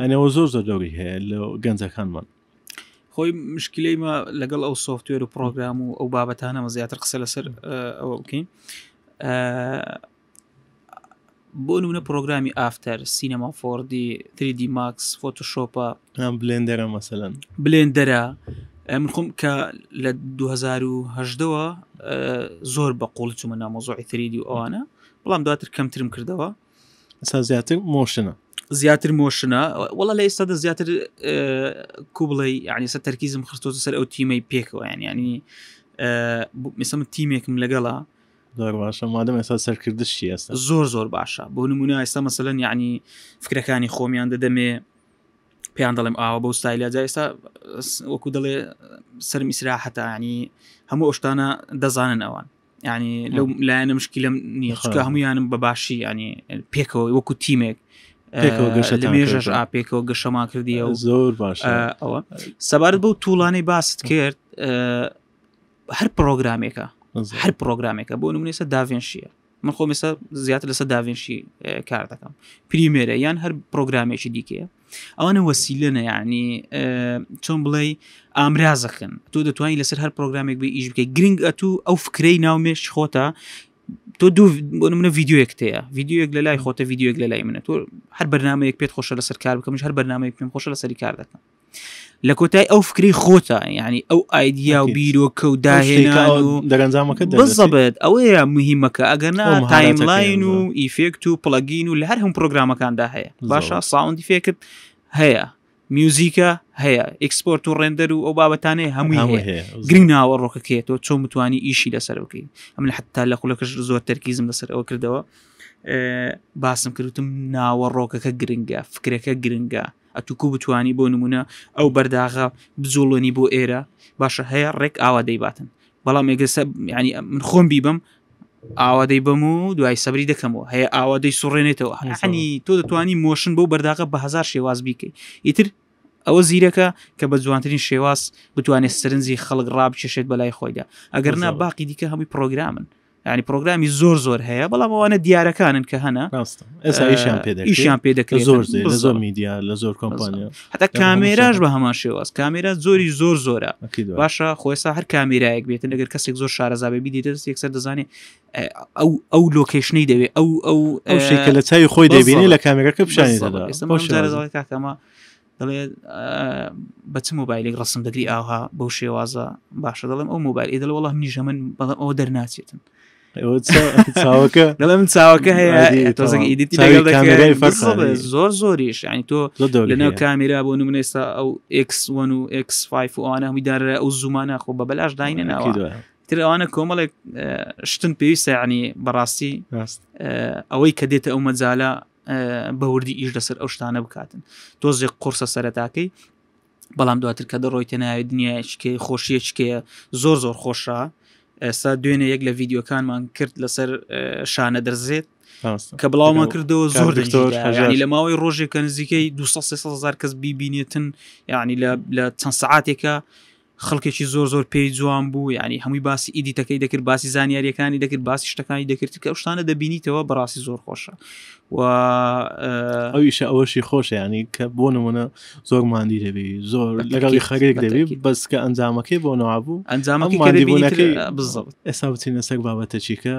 ئەنەوە زۆر زۆر دەوری هەیە لە گەنجەکانمان خۆی مشکلەیمە لەگەڵ ئەو سوفتێر و پرۆگرام و ئەو بابەتانەمە زیاتر قسە لەسەر ئەوە بکەین بۆ نونە پرۆگرامی ئافتەر سینەما فۆردی 3D ماکس فۆتۆشۆپە بلێن دەرە مەسەن بلێن دەرە من خۆم کە لە 2010ەوە زۆر بە قوڵ چومە نامۆزۆی تریدی و ئەوانە بەڵام دواتر کەمترم کردەوە ئستا زیاتر مۆشنە زیاتر مۆشنە وڵا لە ئێستادا زیاتر کوبڵی ینی سە تەرکیزم خستۆ سەر ئەو تیمەی پێکەوە یان ینی میسەم تیمێکم لەگەڵا زۆر باشە مادەم ئێستا سەرکردشی ئێستا زۆر زۆر باشە بۆ نمونە ئێستا مەسەلەن یعنی فکرەکانی خۆمیان دەدەمێ پێیان دەڵێم ئاوە بەو ستایلە جایستا وەکو دەڵێ سەر میسرا حتاعنی هەموو ئۆشتانە دەزانن ئەوان ینی لەو لایەنە مشکیلم نیە چکە هەمویانم بەباشی ینی پێکەوە وەکو تیمێک مێژش ئاپێکەوە گەشەما کردیە زۆر باش ئەوە سەبارەت بەو توڵانەی باست کرد هەر پرۆگرامێکە هەر پرۆگرامێکە بۆ نمونێسە داڤێنشیە من خۆ ێستا زیاتر لەسەر داوێنشی کار دەکەم پریمێرە یان هەر پرۆگرامێکی دیکەیە ئەوانە وەسیلە نەیانی چۆن بڵێ ئامرازەخن تۆ دەتوانانی لەسەر هەر پرۆگرامێک بێ ئیش بکەی گرنگ ئەتوو ئەو فکرەی ناومێش خۆتە تۆ دوو بۆ منە یددیوەک تەیە یددیوەک لە لای خۆتە یددیوەک لە لای منە تۆ هەر بەنامەیەک پێت خۆشە لەسەر کار بکەمش هەر بەنامەیە پێم خۆشە لەسەری کار دەکەم لە کۆتای ئەو فکری خۆتە یعنی ئەو ئایدیا و بیرۆکە و داهێنان و دەگەنجامەکە بزەبێت ئەوەیە مهمەکە ئەگەر نا تایملاین و ئیفێکت و پلگین و لە هەر هەم پرۆگرامەکاندا هەیە باشە ساوندی فێکت هەیە میوزیکە هەیە ئکسپۆرت و ڕێندەر و ئەو بابەتانێ هەمووی گرنگ ناوە ڕۆکەکێتەوە چۆ متوانی ئیشی لەسەر بکەین ئەم لە حتا لە قولەکەش زۆر تەرکیزم لەسەر ئەوە کردەوە باسم کردوتم ناوە ڕۆکەکە گرنگە فکرەکە گرنگە ئەتوکو بتانی بۆ نمونە ئەو بەرداغا بزوڵنی بۆ ئێرە باشە هەیە ڕێک ئاوا دەیباتن بەڵام ئێگەسە ینی من خۆم بیبم ئاوادەی بم و دوای سەبری دەکەمەوە هەیە ئاوادەی سوڕێنێتەوە هەنی تۆ دەتوانی مۆشن بۆ بەرداغە بە هزار شێواز بیکەیت ئیتر ئەوە زیرەکە کە بە جوانترین شێواز بتوانێت سرنجی خەڵک ڕاب چێشێت بەلای خۆیدا ئەگەر نا باقی دیکە هەمووی پرۆگرامن ینی پرۆگرامی زۆر زۆر هەیە بەڵام ئەوانە دیارەکانن کە هەنا ئیشیان پێ دەکرێت زۆر زۆر میدیا لە زۆر کۆمپانیا حتا کامێراش بە هەمان شێواز کامێرا زۆری زۆر زۆرە باشە خۆێسا هەر کامێرایەک بێتن لەگەر کەسێک زۆر شارەزابێ بیدیدەست یەکسەر دەزانێت ئەو ئەو لۆکیشنەی دەوێت ئەو ئەو شکە لە چای خۆی دەبینی لە کامێرەکە پیشانیەکەمە دەڵێ بە چ مۆبایلێک ڕسم دەگری ئاها بەو شێوازە باشە دەڵم ئەو مۆبایل دەڵ وڵام نیژە من بەڵام ئەوە دەرناچێتن چاوەکە لەڵم چاوەکە هەیە تۆزەکە زۆر زۆریش ینی تۆ لەناو کامیرا بۆ نمونێستا ئەو X1 و X5 و ئەوانە هەمیدارە ئەو زمانە خۆ بە بەلاش داینە ناوە ئەوانە کۆمەڵێک شتن پێویستە عنی بەڕاستی ئەوەی کە دێتە ئەو مەجاالە بەوردی ئیش لەسەر ئەو شتانە بکاتن تۆزێ قرسە سەرەتاکەی بەڵام دواتر کە دەڕۆیتە ناوی دنیاچکێ خۆشیەچکەیە زۆر زۆر خۆشە ئێستا دوێنێ یەک لە ڤیددیوکانمان کرد لەسەر شانە دەرزێت کە بڵاومان کردەوە زۆر دکتۆرنی لە ماوەی ڕۆژێکە نزیکەی 200 هزار کەس بیبینێتن یعنی لە چەند سعاتێکە خەڵکێکی زۆر زۆر پێی جوان بوو ینی هەمووی باسی ئیدی تەکەی دەکرد باسی زانیاریەکانی دەکرد باسی شتەکانی دەکرد کە شتانە دەبینیتەوە بەڕاستی زۆر خۆشە و ئەویشە ئەوەشی خۆشە ینی کە بۆ نمونە زۆر مادی دەبی زۆر لەگەڵی خەرێک دەبی بەس کە ئەنجامەکەی بۆ نەوابوو ئەنجامەکەی بزڵت ئێستا بچینە سەر بابەتە چیکە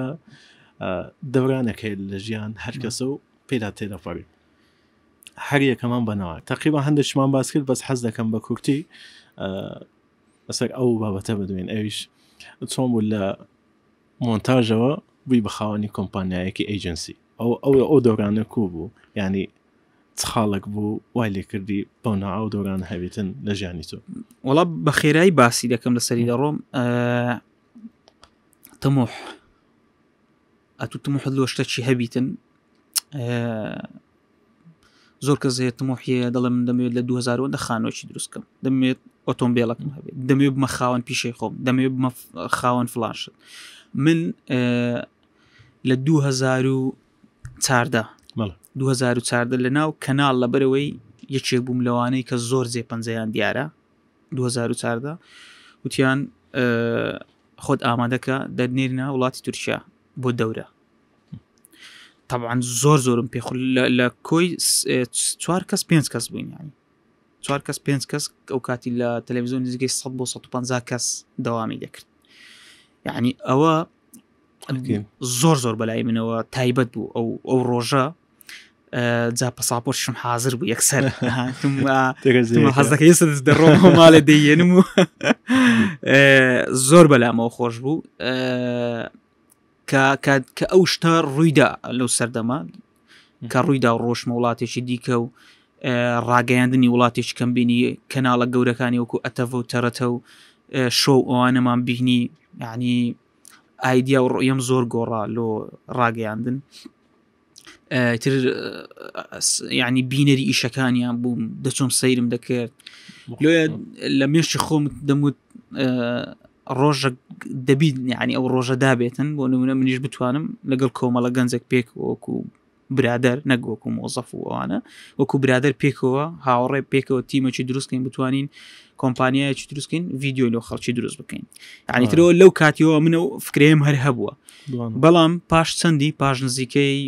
دەورانەکەی لە ژیان هەرکەسە و پێدا تێدەپەڕی هەر یەکەمان بەنەوە تقریبا هەندێکشمان باس کرد بەس حەز دەکەم بە کورتی ئەسەر او او بدوێن ئەویش چۆن بوو لە مۆنتاژەوە بووی او کۆمپانیایەکی ئەیجنسی ئەو ئەو او او او يعني او ینی خاڵک بوو وای لێ کردی بەونا او او هەبێتن لە ژیانی تۆ وڵا بە خێرایی باسی دەکەم لە سەری دەڕۆم طموح ئەتو تمۆح لۆشتە هابيتن هەبیتن آه، زۆر کە زێت مۆحەیە دەڵم دەمەوێت لە 2000 خانۆکی دروستکەم دەمێت ئۆتۆمبیلەکەم هەبێت دەمەوێت بمە خاوەن پیشەی خۆم دەمەوێت بمە خاوەن فلاشت من لە 2014 2014 لە ناو کەناڵ لە بەرەوەی یەکێک بووم لەوانەی کە زۆر زێ پەنجەیان دیارە 2014 وتیان خۆت ئامادەکە دەرنێرنا وڵاتی تورکیا بۆ دەورە طبعا زور زورم بيخو لكوي تشوار آه، كاس بينس كاس بوين يعني تشوار كاس بينس كاس او كاتي لا تلفزيون زي صد بو صد بان زاكاس دوامي ذكر يعني اوا زور زور بلاي من او تايبت او او روجا آه، جا باسابور شم حاضر بو يكسر ثم ثم حزك يسد درو مال دي ينمو آه، زور بلا ما خوش بو أه کە ئەو شتە ڕوویدا لەو سەردەما کە ڕوویدا ڕۆژمە وڵاتێکی دیکە و ڕاگەیاندنی وڵاتێکی کەم بینی کەناڵە گەورەکانی وەکو ئەتەڤ و تەرەتە و شۆ ئەوانەمان بینی ینی ئایدیا و ڕۆیم زۆر گۆڕا لۆ ڕاگەیاندن تر ینی بینەری ئیشەکانیان بووم دەچۆم سەیرم دەکرد لە مێشی خۆم دەموت ڕۆژە دەبیت یعنی ئەو ڕۆژە دابێتن بۆ نمونە منیش بتوانم لەگەڵ کۆمەڵە گەنجێک پێک وەکو برادر نەگوەکو مۆزەف و ئەوانە وەکو برادر پێکەوە هاوڕێ پێکەوە تیمەکی دروستکەین بتوانین کۆمپانیایکی دروستکەین ویددیو لەو خەڵکی دروست بکەین ینی ترەوە لەو کاتیەوە منە و فکرێم هەر هەبووە بەڵام پاش چەندی پاش نزیکەی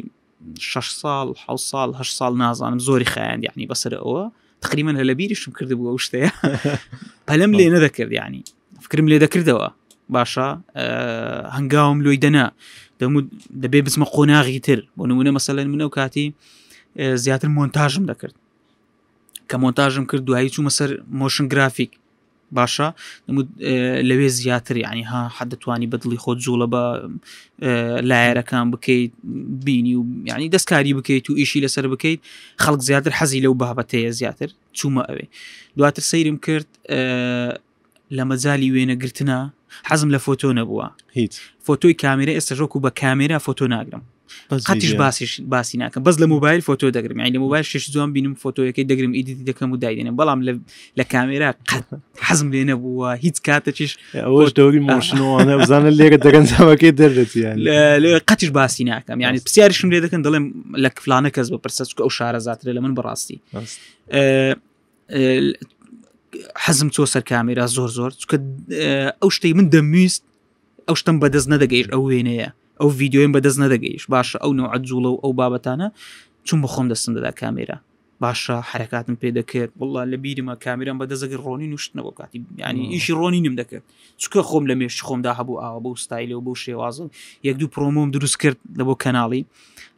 6 سال ح سال ه سال نازانم زۆری خیان یعنی بەسەر ئەوە تقریمن هە لە بیریشم کرد بووە شتەیە پەلم لێ نەدەکرد ینی فکرم لێ دەکردەوە باشە هەنگاوم لۆی دەنا دەبێ بچمە قۆناغی تر بۆ نمونە مەسەلەن منە و کاتی زیاتر مۆنتاژم دەکرد کە مۆنتاژم کرد دوایی چوومە سەر مۆشن گرافیک باشە لەوێ زیاتر ینی ها حەدەتوانی بەدڵی خۆت جوڵە بە لایەرەکان بکەیت بینی و ینی دەستکاری بکەیت و ئیشی لەسەر بکەیت خەڵک زیاتر حەزی لەو بابەتەیە زیاتر چوومە ئەوێ دواتر سەیرم کرد لە مەجای وێنەگرتنە حەزم لە فۆتۆ نەبووە هیچ فۆتۆی کامێرە ئێستاژۆک و بە کامێرا فۆتۆ ناگرم قاتیش باسیش باسی ناکەم بەس لە موبایل فۆتۆ دەگرم لە موبایل شش جوان بینم فۆتۆیەکەی دەگرم ئیدی دەکەم و دایدێنێ بەڵام لە کامێرا حەزم لێ نەبووە هیچ کاتەچش ئەوش دەوری مۆشنەوەە بزانە لێرە دەگەنجاوەکەی دەردەتیان قاتیش باسی ناکەم یعنی پرسیاریشم لێ دەکەن دەڵێم لە فلانە کەس بە پرسەچکە ئەو شارە زیاتر لە من بەڕاستی حەزم چۆ سەر کامێرا زۆر زۆر چکە ئەو شتەی من دەمویست ئەو شتم بەدەست نەدەگەیش ئەو وێنەیە ئەو یددیوێن بەدەست نەدەگەیش باشە ئەو نەوە عجوڵە و ئەو بابەتانە چون بە خۆم دەستم دەدا کامێرا باشە حرکاتم پێ دەکرد بڵا لە بیرمە کامیران بە دەزەگە ڕۆنی نوشتنەوە کاتی ینی ئیشی ڕۆنی نیم دەکرد چکە خۆم لە مێش خۆمدا هەبوو ئاوە بە ستایلەوە بەو شێوازم یەک دوو پرۆمۆم دروست کرد لە بۆ کەناڵی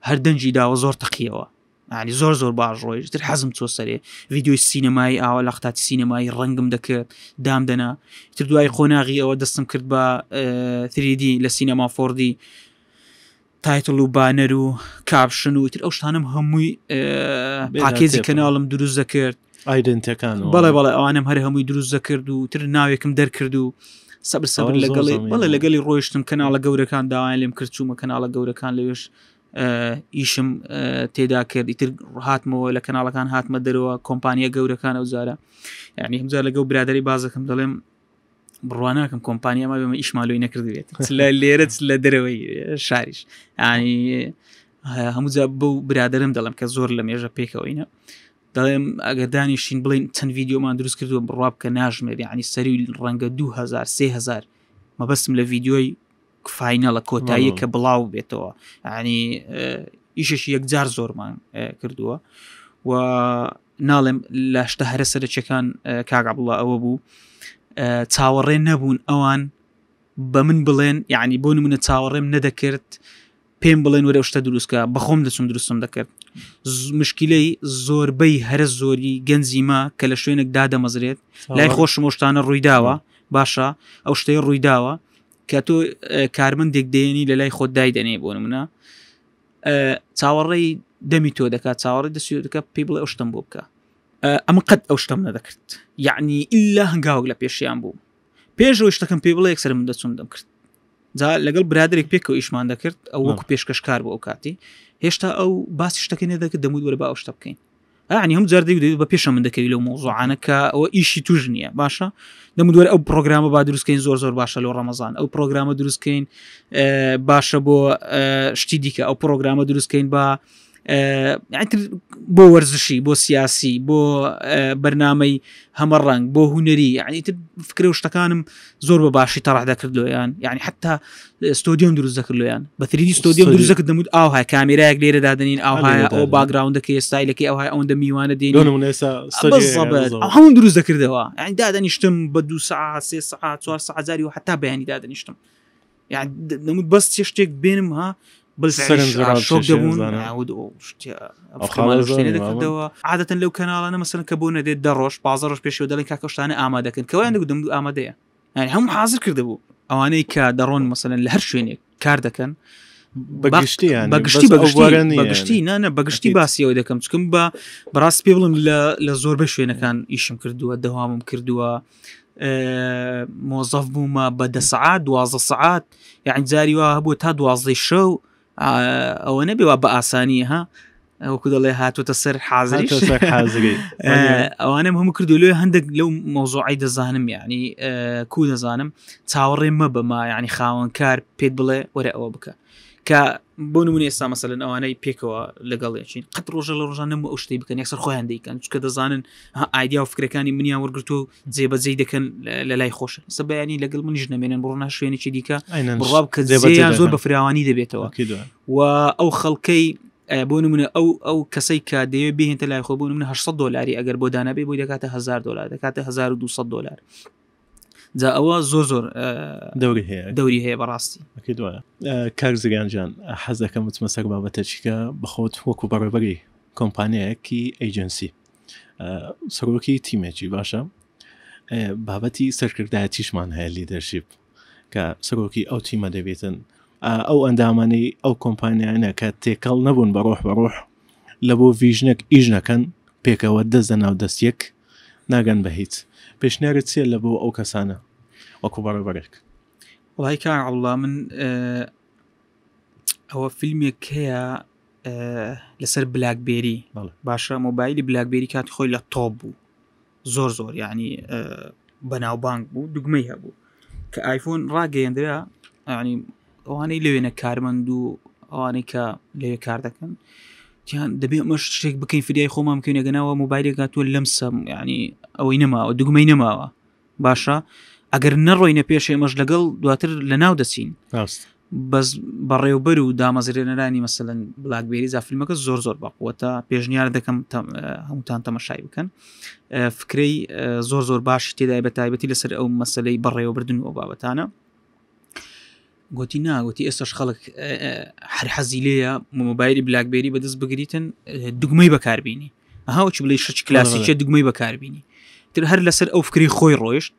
هەردەنجی داوە زۆر تەقیەوە عنی زۆر زۆر باش ڕۆیش تر حەزم چۆ سەرێ ویددیوی سینەمایی ئاوە لە قوتاتی سینەمایی ڕەنگم دەکرد دام دەنا تر دوای خۆناغی ئەوە دەستم کرد بە 3دی لە سینەما فۆردی تایتل و بانەر و کاپشن و تر ئەو شتانم هەمووی پاکێزی کەناڵم دروست دەکرد ئایدنتەکان بەڵێ بەڵێ ئەوانم هەر هەمووی دروست دەکرد و تر ناوێکم دەرکرد و سەبر سەبر لەگەڵی بەڵێ لەگەڵی ڕۆیشتم کەناڵە گەورەکان داوای لێم کردچوومە کەناڵە گەورەکان لەوێش ئیشم تێدا کرد ئیتر هاتمەوە لە کەناڵەکان هاتمە دەرەوە کۆمپانیە گەورەکان ئەوزارە ینی هەمزار لەگەڵ برادری بازەکەم دەڵێم بڕواناکەم کۆمپانیامە بمە ئیشمالۆی نەکردوێت لە لێرە لە دەرەوەی شاریش ینی هەموجا بەو برادرم دەڵم کە زۆر لە مێژە پێکەوەینە دەڵێم ئەگەر دانیشین بڵین چەند ویددیومان دروست کردووە بڕاب کە ناژمێری عنی سەری ڕەنگە 2000 3000 مەبەستم لە ویددیۆی فینەڵە کۆتایی کە بڵاو بێتەوە ینی ئیشش یەکجار زۆرمان کردووە و ناڵێم لەشتە هەرە سەرچەکان کاگا بڵە ئەوە بوو چاوەڕێ نەبوون ئەوان بە من بڵێن یعنی بۆ منە چاوەڕێم نەدەکرد پێم بڵێن وەرە شتە دروستکە بەخۆم دەچم دروستم دەکرد مشکلەی زۆربەی هەرە زۆری گەنجیمە کە لە شوێنێک دادەمەزرێت لای خۆشم شتانە ڕوویداوە باشە ئەو شتەیە ڕوویداوە کە تۆ کارمندێک دێنی لە لای خۆت دای دەنێ بۆ منە چاوەڕێی دەمی تۆ دەکات چاوەڕی دەسیەکە پێی بڵێ ئەو شتم بۆ بکە ئەمە قەت ئەو شتم نەدەکرد یعنی ئللا هەنگاوک لە پێشیان بوو پێشەوە شتەکەم پێ بڵێ یەکسەر من دەچون دەم کرد جا لەگەڵ برادێک پێکەوە ئیشمان دەکرد ئەو وەکو پێشکەشکار بۆ ئەو کاتی هێشتا ئەو باسی شتەکەی نێدەکە دەمود وەرە بە ئەو شتە بکەین عنی هەم جاردەی بە پێشە من دەکەوی لەو مۆزوعانە کە ئەوە ئیشی توژ نییە باشە دەمودوەر ئەو پرۆگرامە با دروستکەین زۆر زۆر باشە لەو ڕەمەزان ئەو پرۆگرامە دروستکەین باشە بۆ شتی دیکە ئەو پرۆگرامە دروستکەین بە بۆ وەرزشی بۆ سیاسی بۆ بەرنامەی هەمە ڕنگ بۆ هوەری ینیتر فکرە شتەکانم زۆر بە باشی تەڕ دەکردلویان یعنی حتا ستۆدیۆم دروست دەکردلویان بەتریدی ستۆدیۆم دروست دەموت ئاهای کامیرایەک لێرە دادنین ئاهای ئەو باگراوندەکە ئێستایلەکە ئەوهای ئەوەندە میوانە دێن هەموو دروست دەکردەوە ئەنی دادەنیشتم بە دو سا سێ سا چوار سازاری و حتا بەیانی دادەنیشتم یعنی نمود بەست چێ شتێک بێنم ها بلش على الشوك دبون عود او دەوە عادەتەن لەو کەناڵانە مەسن کە بوون نەدێت دەڕۆژ بازڕش پێشەوە انا کاکەشتانە ئامادەکەن کەوایان دەگودم ئامادەیە ینی هەموو حاضر کردبوو ئەوانەی کە دەڕۆن مەسەن لە هەر شوێنێک کار دەکەن بەگشتی بقشتي بەگشتی نانە بەگشتی باسیەوە دەکەم چکم بە بەڕاست پێ بڵم لە زۆربە شوێنەکان ئیشم کردووە دەوامم کردووە مۆزەف بوومە بە دە سعات تا دوازدەی شو ئەوە نەبێەوە بە ئاسانی ها وەکو دەڵێ هاتوتە سەر حازری ئەوانم هەموو کردو لێ هەندێک لەو مۆزۆعی دەزانم یعنی کو دەزانم چاوەڕێ مە بەما یعنی خاوەن کار پێت بڵێ وەرە ئەوە بکە کە بۆ نمونێ ئێستا مەسەلەن ئەوانەی پێکەوە لەگەڵێکین قەت ڕۆژە لە ڕۆژان نەمە ئەو شتی بکەن یەکسەر خۆیان دەیکەن چکە دەزانن ئایدیا و فکرەکانی منیان وەرگرت و جێبەجێ دەکەن لە لای خۆش سەبیانی لەگەڵ منیش نامێنن بڕۆنا شوێنێکی دیکە بڕاب کە جێبەجیان زۆر بە فراوانی دەبێتەوە و ئەو خەڵکەی بۆ نمونە ئەو ئەو کەسەی کە دەوێت بهێنتە لای خۆ بۆ منە 600 دلاری ئەگەر بۆ دانابێ بۆی دەکاتە 1000 دلار دەکاتە 1200 دلار جا ئەوە زۆ زۆر دەوری هەیە دەوری هەیە بەڕاستی دوایە کار زگانجان حەز دەکەم متمەسەر بابەتە چیکە بخۆت وەکو بەڕێبەری کۆمپانیایەکی ئەیجنسی سەرۆکی تیمێکی باشە بابەتی سەرکردایەتیشمان هەیە لیدەرشیب کە سەرۆکی ئەو تیمە دەبێتن ئەو ئەندامانەی ئەو کۆمپانیانە کە تێکەڵ نەبوون بەڕۆح بەڕۆح لە بۆ ویژنێک ئیژنەکەن پێکەوە دەستە ناو دەستیەک ناگەن بە هیچ پێشنیارت چێ لە بۆ ئەو کەسانە وەکو بەڕێبەرێک وڵی کا عڵا من ئەوە فیلمێک هەیە لەسەر بلاکبێری باشە مۆبایلی بلاکبێری کاتی خۆی لە تۆپ بوو زۆر زۆر ینی بەناوبانگ بوو دوگمەی هەبوو کە آیفۆن ڕاگەیەندرا ینی ئەوانەی لەوێنە کارمەند و ئەوانەی کە لەوێ کار دەکەن یان دەبێت مەش شتێک بکەین فریای خۆمان بکەین گەناوە مۆبایلێک هاتووە لەم سەم ینی ئەوەی نەماوە دوگمەی نەماوە باشە ئەگەر نەڕۆینە پێش ئێمەش لەگەڵ دواتر لە ناو دەچین بەس بەڕێوبەر و دامەزرێنەرانی مەسەن بلاگبێری زافیلمەکە زۆر زۆر باقوەتە پێشنیار دەکەم هەمووتان تەمەشای بکەن فکرەی زۆر زۆر باش تێدای بە تایبەتی لەسەر ئەو مەسلەی بەڕێوەبردن و بابەتانە گوتی ناگوتی ئێستاش خەڵک هەر حەزیلەیە مۆبایلی بلاکبێری بەدەست بگریتن دوگمەی بەکاربیینی هاوچ بڵی شش کلاسی چ دوگمەی بەکاربیینی تر هەر لەسەر ئەو فکری خۆی ڕۆیشت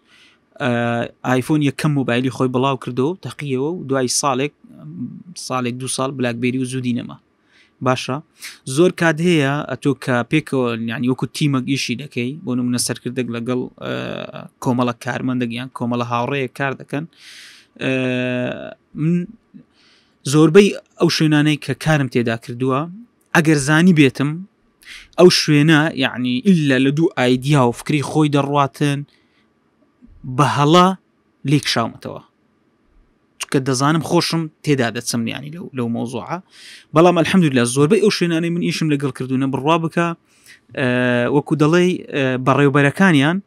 آیفۆن یەکەم مۆبایلی خۆی بڵاو کردو تەقیەوە و دوای ساڵێک ساڵێک دو ساڵ بلاکبێری و زودی نەما باشە زۆر کات هەیە ئەتۆ کە پێکەوە نیانی وەکو تیمەک ئیشی دەکەی بۆ منە سەرکردێک لەگەڵ کۆمەڵە کارمەندەگییان کۆمەڵە هاوڕەیە کار دەکەن زۆربەی ئەو شوێنانەی کە کارم تێدا کردووە ئەگەر زانی بێتم ئەو شوێنە یعنی ئللا لە دوو ئایدیا و فکری خۆی دەڕاتن بە هەڵا لیک شاومەتەوە کە دەزانم خۆشم تێدا دەچم نیانی لەو لەو مۆزوعە بەڵام ئەلحەمدو لە زۆربەی ئەو شوێنانەی من ئیشم لەگەڵ کردوونە بڕوا بکە وەکو دەڵێ بەڕێوبەرەکانیان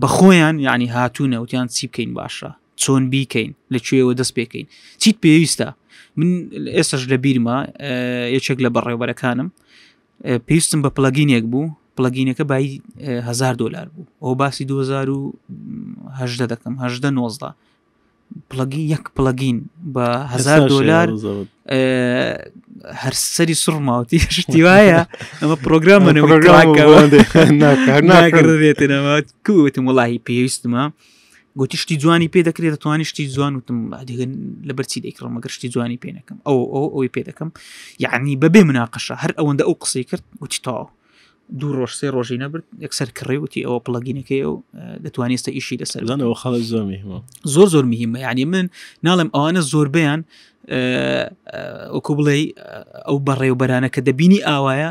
بە خۆیان یعنی هاتوونە وتیان چی بکەین باشە چۆن بیکەین لەکوێەوە دەست پێکەین چیت پێویستە من ئێستش لە بیرمە یەکێک لە بەڕێوبەرەکانم پێویستم بە پلگینێک بوو پلگینەکە باهزار دلار بوو ئەو باسی 2010 دەکەم هەدە 19 پلگی یەک پلگین بەهزار دلار هەر سەری سڕماوتی شتی وایە ئەمە پرۆگرامەوێتەوە کوتم وڵی پێویستمە گوتی شتی جوانی پێ دەکرێت دەتوانانی شتی جوان وتم دیگەن لە بەرچی دەیکڕمەگە شتی جوانی پێ نەکەم ئەو ئەو ئەوی پێ دەکەم یعنی بەبێ مناقەشە هەر ئەوەندە ئەو قسەی کرد وتی تاوە دوو ڕۆژ سێ ڕۆژی نەبرد یەکسەر کڕێوتی ئەوە پڵگینەکەی و دەتوانێتە ئیشی لەسەرەوە خە زۆر زۆر زۆر مهمە یعنی من ناڵم ئەوانە زۆربیان ئۆکو بڵێ ئەو بەڕێوبەرانە کە دەبینی ئاوایە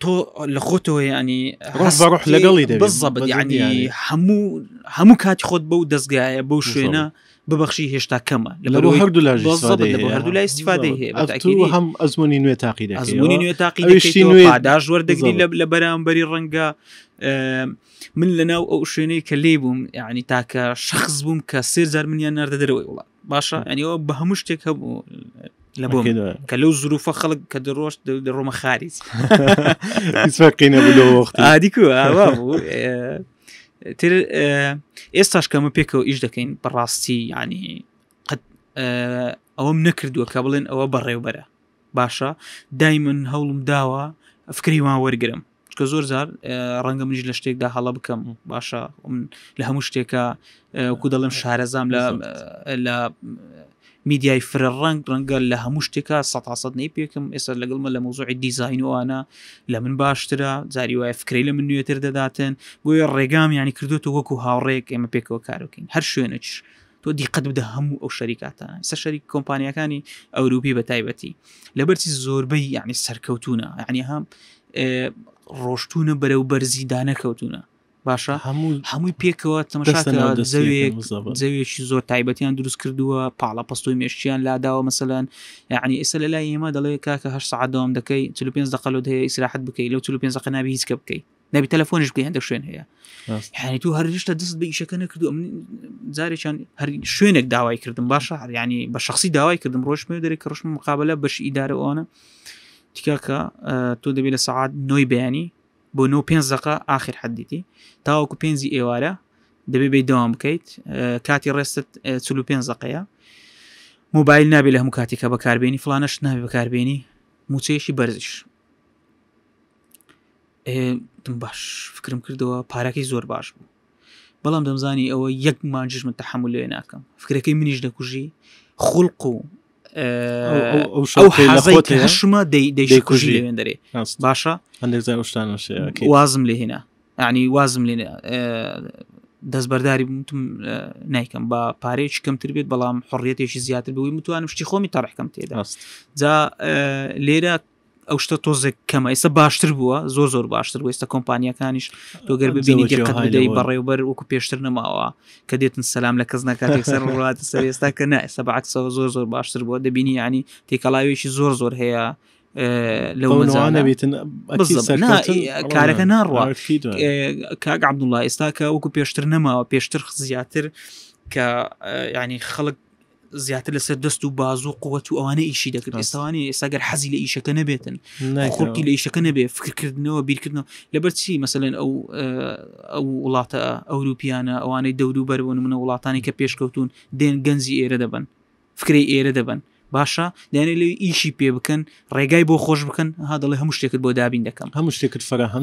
تۆ لە خۆتەوە ینی ڕۆژڕۆح لەگەڵی دەبێت ینی هەموو هەموو کاتی خۆت بەو دەستگایە بەو شوێنە. ببخشی هێشتا کەمە لەبەر هەردوو لا هەردوو لا استیفادەی هەیە هەم ئەزمموی نوێ تاقی ئەزمموی نوێ تاقیداش وەردەگری لە بەرامبەری ڕەنگە من لەناو ئەو شوێنەی کە لێ بووم یعنی تاکە شخص بووم کە سێزار منیان نردە دەرەوەی وڵات باشە ئەنیەوە بە هەموو شتێک هەبوو لە بۆ کە لەو زروفە خەڵک کە دەڕۆشت دەڕۆمە خاریت عادی کو تر ئێستاش کەمە پێکەوە ئیش دەکەین بەڕاستی ینی ئەوەم نەکردووە کە بڵێن ئەوە بەڕێوبەرە باشە دایمن هەوڵم داوە فکریوان وەرگرم کە زۆر زار ڕەنگە منیش لە شتێکدا هەڵە بکەم باشە لە هەموو شتێکە کو دەڵم شارەزام لە لە میدیای فرڕنگ ڕەنگە لە هەموو شتێکە سەتاسەد نەی پێکم ئێستا لەگەڵمە لە مووزوعی دیزینوانە لە من باشترە جاری وایە فکری لە من نوێتر دەداتن گوۆی ڕێگام ینی کردوێت وەکو هاوڕێک ئێمە پێکەوە کارۆکین هەر شوێنەش تۆ دیقەت بدە هەموو ئەو شەریکاتانە سەر شەریک کۆمپانیەکانی ئەوروپی بە تایبەتی لەبەرچی زۆربەی یعنی سەرکەوتونە یعنی هەم ڕۆشتونە بەرەو بەرزی دانەکەوتونە باشە هەموو هەمووی پێکەوە تەمەشاکە زەوێک زەوێکی زۆر تایبەتیان دروست کردووە پاڵە پستۆی مێشتیان لاداوە مەسەلەن یعنی ئێستا لە لای ئێمە دەڵێ کاکە هەر سعدام دەکەی 45 دقلت هەیە ئیسراحت بکەی لەو 45 قەنابی هیچ کە بکەی نبی تلفون بکەی عندك شوێن هەیە یعنی تو هەرشتا دەست بە ئیشەکە نەکردو من جارێکیان هەر شوێنێک داوای کردم باشە هەریانی بە شخصی داوای کردم ڕۆژمێ دەرێک کە ڕشم مقابلە بەش ئیدارەوەە تیکاکە اه، تۆ دەبێت لە سعات نۆی بەیانی بۆ 5 دق آخر حدیتی تاوەکو پێنجی ئێوارە دەبێ بێ داوام بکەیت کاتی ڕێستت چلو پێ زەقەیە موبایل نابێت لە هەموو کاتێکە بەکاربیێنی فلانەش نابێ بەکاربیێنی موچەیەشی بەرزش باش فکرم کردەوە پارەکەی زۆر باش بوو بەڵام دەمزانی ئەوە یەک مانجش من تحمل لێ ناکەم فکرەکەی منیش دەکوژی خوڵق و ئەوشمە دەیکوژی دەرێ باشە هەندێکشتانشێ وازم لێ هێنا ینی وازم لێ دەستبەرداری بتم نیکەم بە پارێکی کەمتر بێت بەڵام حڕێتێکی زیاتر بووی متوانم شتی خۆمی تەڕحکەم تێدا جا لێرە ئەو شتە تۆزێک کەمە ئێستا باشتر بووە زۆر زۆر باشتر ئێستا کۆمپانیەکانیش تۆگەر ببینی دقت بدەی بەڕێوبەر وەکو پێشتر نەماوە کە دێتن سەسلام لە کەس نکات سەر وڵات سەر ئێستا کە نە ئێستا بەعکسەوە زۆر زۆر باشتر بووە دەبینی ینی تێکەڵاوێکی زۆر زۆر هەیە لەوانەبێتن کارەکە ناڕوا کاگ عبدوڵە ئێستا کە وەکو پێشتر نەماوە پێشتر زیاتر کە ینی خەڵک زیاتر لەسەر دەست و باز و قوت و ئەوانە ئیشی دەکرد ئێستاوانی ئێستاگەر حەزی لە ئیشەکە نەبێتن خورکی لە ئیشەکە نەبێ فکرکردنەوە بیرکردنەوە لەبەر چی مەمثلەن ئەو ئەو وڵاتە ئەوروپیانە ئەوانەی دەور و بەرەوە منە وڵاتانی کە پێشکەوتون دێن گەنجی ئێرە دەبن فکری ئێرە دەبن باشە دەێنێ لێ ئیشی پێ بکەن ڕێگای بۆ خۆش بکەن ها دەڵێ هەموو شتێکت بۆ دابین دەکەم هەموو شتێکت فەرهەم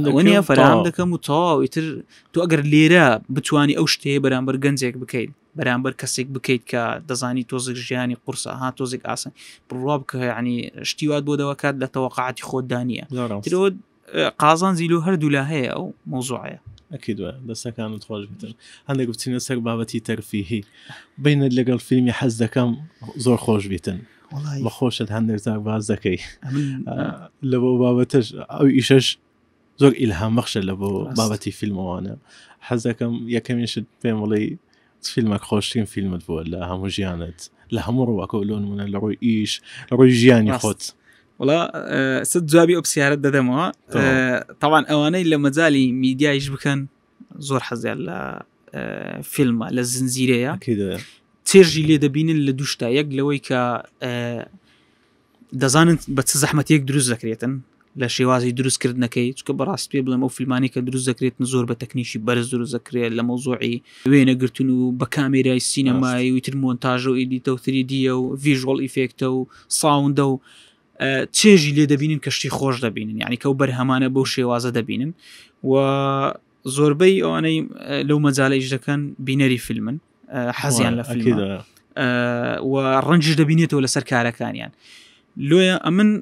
فەرام دەکەم و تاویتر تۆ ئەگەر لێرە بتانی ئەو شتەیە بەرامبەر گەنجێک بکەیت بەرامبەر کەسێک بکەیت کە دەزانی تۆزێک ژیانی قورسە ها تۆزێک ئاسن بڕوا بکە ینی شتیوات بۆ دەوەکات لە تەوەقعاتی خۆدانە قازان زیلو هەردوو لا هەیە ئەو مۆزوعە ئەکی دوە دەستەکانت خۆش بتن هەندێک بچینە سەر بابەتی تەرفیهی بینت لەگەڵ فیلمی حەز دەکەم زۆر خۆش بیتن بە خۆشت هەندێکزاک باز دەکەی آه، لە بۆ بابەتش ئەو ئیشەش زۆر ئیلهامەخشە لە بۆ بابەتی فیلمەوانە حەزەکەم یەکەمیشت پێم وڵی فیلمێک خۆشترین فيلم بووە لە هەموو ژیانت لە هەموو ڕواکە لۆنمونە لە ڕۆی ئیش لە ڕۆی خوت خۆت وڵا س آه، جوابی ئۆپسیارت دەدەمەوە تاوان آه، ئەوانەی لە مەجای میدیایش بکەن زور حەزیان لە فیلمە لە اكيد چێژی لێ دەبینن لە دوشتا یەک لەوەی کە دەزانن بە چ زەحمەتەک دروست دەکرێتن لە شێوازی دروستکردنەکەی چکە بەڕاست پێ بڵم ئەو فیلمانی کە دروست دەکرێتن زۆر بە تەکنیشی بەرز دروست دەکرێت لە مۆزۆعی وێنەگرتن و بە کامێرای سینەمای ویتر مۆنتاژ و ئیدیتەوتری دیە و ڤژۆڵ ئیفێکتە و ساوندە و چێژی لێ دەبینن کەشتی خۆش دەبینن یعنی کە و بەرهەمانە بەو شێوازە دەبینن و زۆربەی ئەوانەی لەو مەجاالەیش دەکەن بینەری فیلمن آه، حزيان يعني لفيلم اكيد آه. آه، ورنج دبينيتو ولا سركارا كان يعني لو امن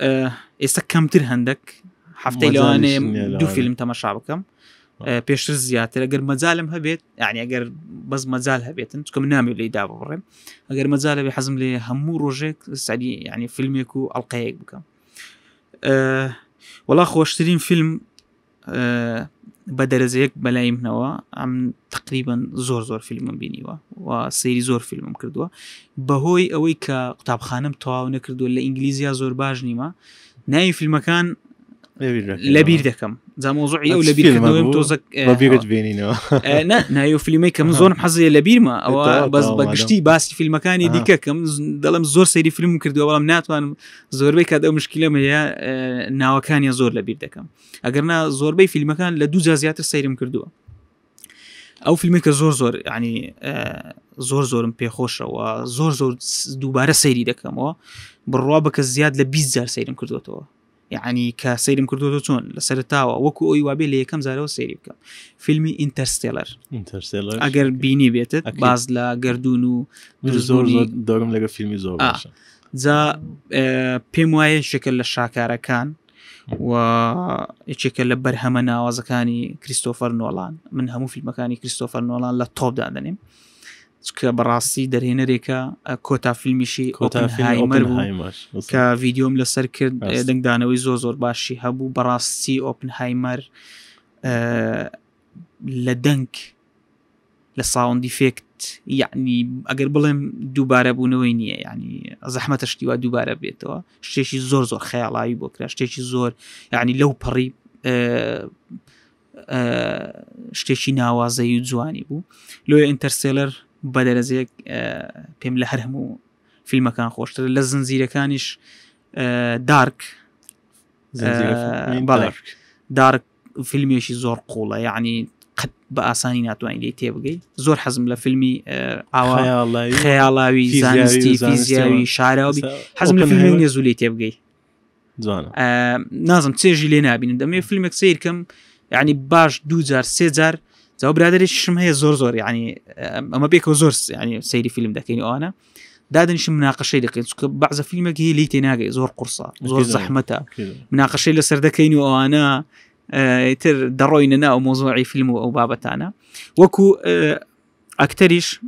اه استكم تر هندك حفتي لو انا دو فيلم تما شعبكم بيشتر زياتر اگر مزالم هبيت يعني اگر بس مزال هبيت كم نامي اللي دابا بريم اگر مزال بي حزم لي همو روجيك سعدي يعني فيلم يكو القيك بكم والله خوش ترين فيلم بە دەرەزەیەک بەلای منەوە ئەم تقریبن زۆر زۆر فیلمم بینیوە و سری زۆر فیلمم کردووە بەهۆی ئەوەی کە قوتابخانم تەواو نەکردووە لە ئینگلیزییا زۆر باش نیمە ناوی فیلمەکان لەبییر دەکەم جامۆزوعی ئەو لەبیرم تۆزەکبیرت بینینەوە نایو فیلمی کەم زۆرم حەزیە لە بیرمە ئەوە بەس بە گشتی باسی فیلمەکانی دیکەکەم دەڵم زۆر سەیری فیلم کردو بەڵام ناتوانم زۆربەی کات ئەو مشکلە مەیە ناوەکانی زۆر لە بیر دەکەم ئەگەرنا زۆربەی فیلمەکان لە دوو جا زیاتر سەیرم کردووە ئەو فیلمی کە زۆر زۆر ینی زۆر زۆرم پێخۆشەوە زۆر زۆر دووبارە سەیری دەکەمەوە بڕوا بکە زیاد لە 20 جار سەیرم کردوێتەوە یعنی کە سەیرم کردوتە چۆن لەسەر تاوە وەکو ئەوی وابێ لە یەکەم زارەوە سێری بکەم فیلمی ئینتەرستێلەر ئەگەر بینی بێتت باز لە گردون و زۆر دەرم لەگە فیلمی زۆر جا پێم وایە شکل لە شاکارەکان و یچێکە لە بەرهەمە ناوازەکانی کریستۆفەر نۆڵان من هەموو فیلمەکانی کریستۆفەر نۆڵان لە تۆپدا دەنێم کە بەڕاستی دەرهێنەرێکە کۆتا فیلمیشی کۆتافیلمەر کە ڤیددیۆم لەسەر کرد دەنگدانەوەی زۆ زۆر باشی هەبوو بەڕاستی ئۆپنهایمەر لە دەنگ لە ساوندی فێکت یعنی ئەگەر بڵێم دووبارە بوونەوەی نییە ینی زەحمە تەشتیوا دووبارە بێتەوە شتێکی زۆر زۆر خەیاڵاوی بۆ کرا شتێکی زۆر یعنی لەو پەڕی شتێکی ناوازەی و جوانی بوو لۆ ئینتەرسێلەر بە دەرەزەیەک پێم لە هەر هەموو فیلمەکان خۆشتر لە زنجیرەکانیش دارک دارک فیلمێکی زۆر قوڵە یعنی قەت بە ئاسانی ناتوانین لی تێبگەی زۆر حەزم لە فیلمی ئاوا خەیاڵاوی زانستی فیزیاوی شاراوی حەزم لە فیلمی نێزولی تێبگەی نازم چێژی لێ نبینم دەمێ فیلمێک سیرکەم یعنی باش دوجار سێجار زو برادري شم هي زور زور يعني آه، اما بيك زور يعني سيري فيلم داكيني انا دادا شم مناقشه دقيق بعض فيلم هي لي ناقي زور قرصه زور أيوة، زحمته أيوة. مناقشه لسر داكيني انا آه، تر انا او موضوعي فيلم او تانا وكو آه، اكتريش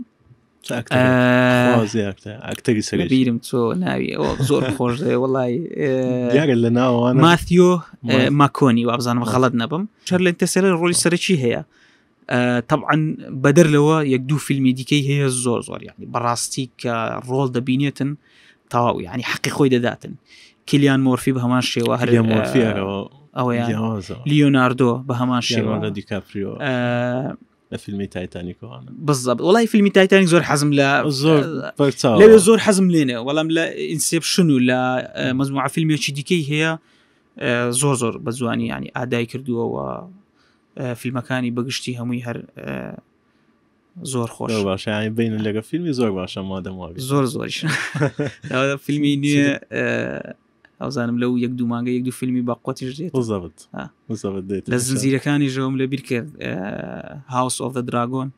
اكتر اكتر اكتر اكتر اكتر اكتر اكتر اكتر اكتر والله اكتر اكتر اكتر اكتر اكتر اكتر اكتر اكتر اكتر اكتر رولي هي آه، طبعا بدر لوا يقدو فيلم ديكي هي الزور زور يعني براستيك آه، رول دبينيتن طاو يعني حقي خوي ذاتن كيليان مورفي بها ماشي واهر كيليان مورفي آه او يعني ليوناردو بهمان شي ليوناردو دي كابريو آه فيلم تايتانيكو انا بالضبط والله فيلم تايتانيك زور حزم لا زور آه، لا زور حزم لنا والله لا انسبشن ولا مجموعه فيلم ديكي هي زور زور بزواني يعني اداي كردو و فیلمەکانی بەگشتی هەمووی هەر زۆر خۆش باشین لەگە فیلمی زۆر باشە مادەما زۆر زۆرش فیلمی نیە ئەوزانم لەو یەک دوو مانگە یەک دو فیلمی بە قوتیش دێت لە زنجیرەکانی ژۆم لە بیر کرد هاوس of the دراگۆن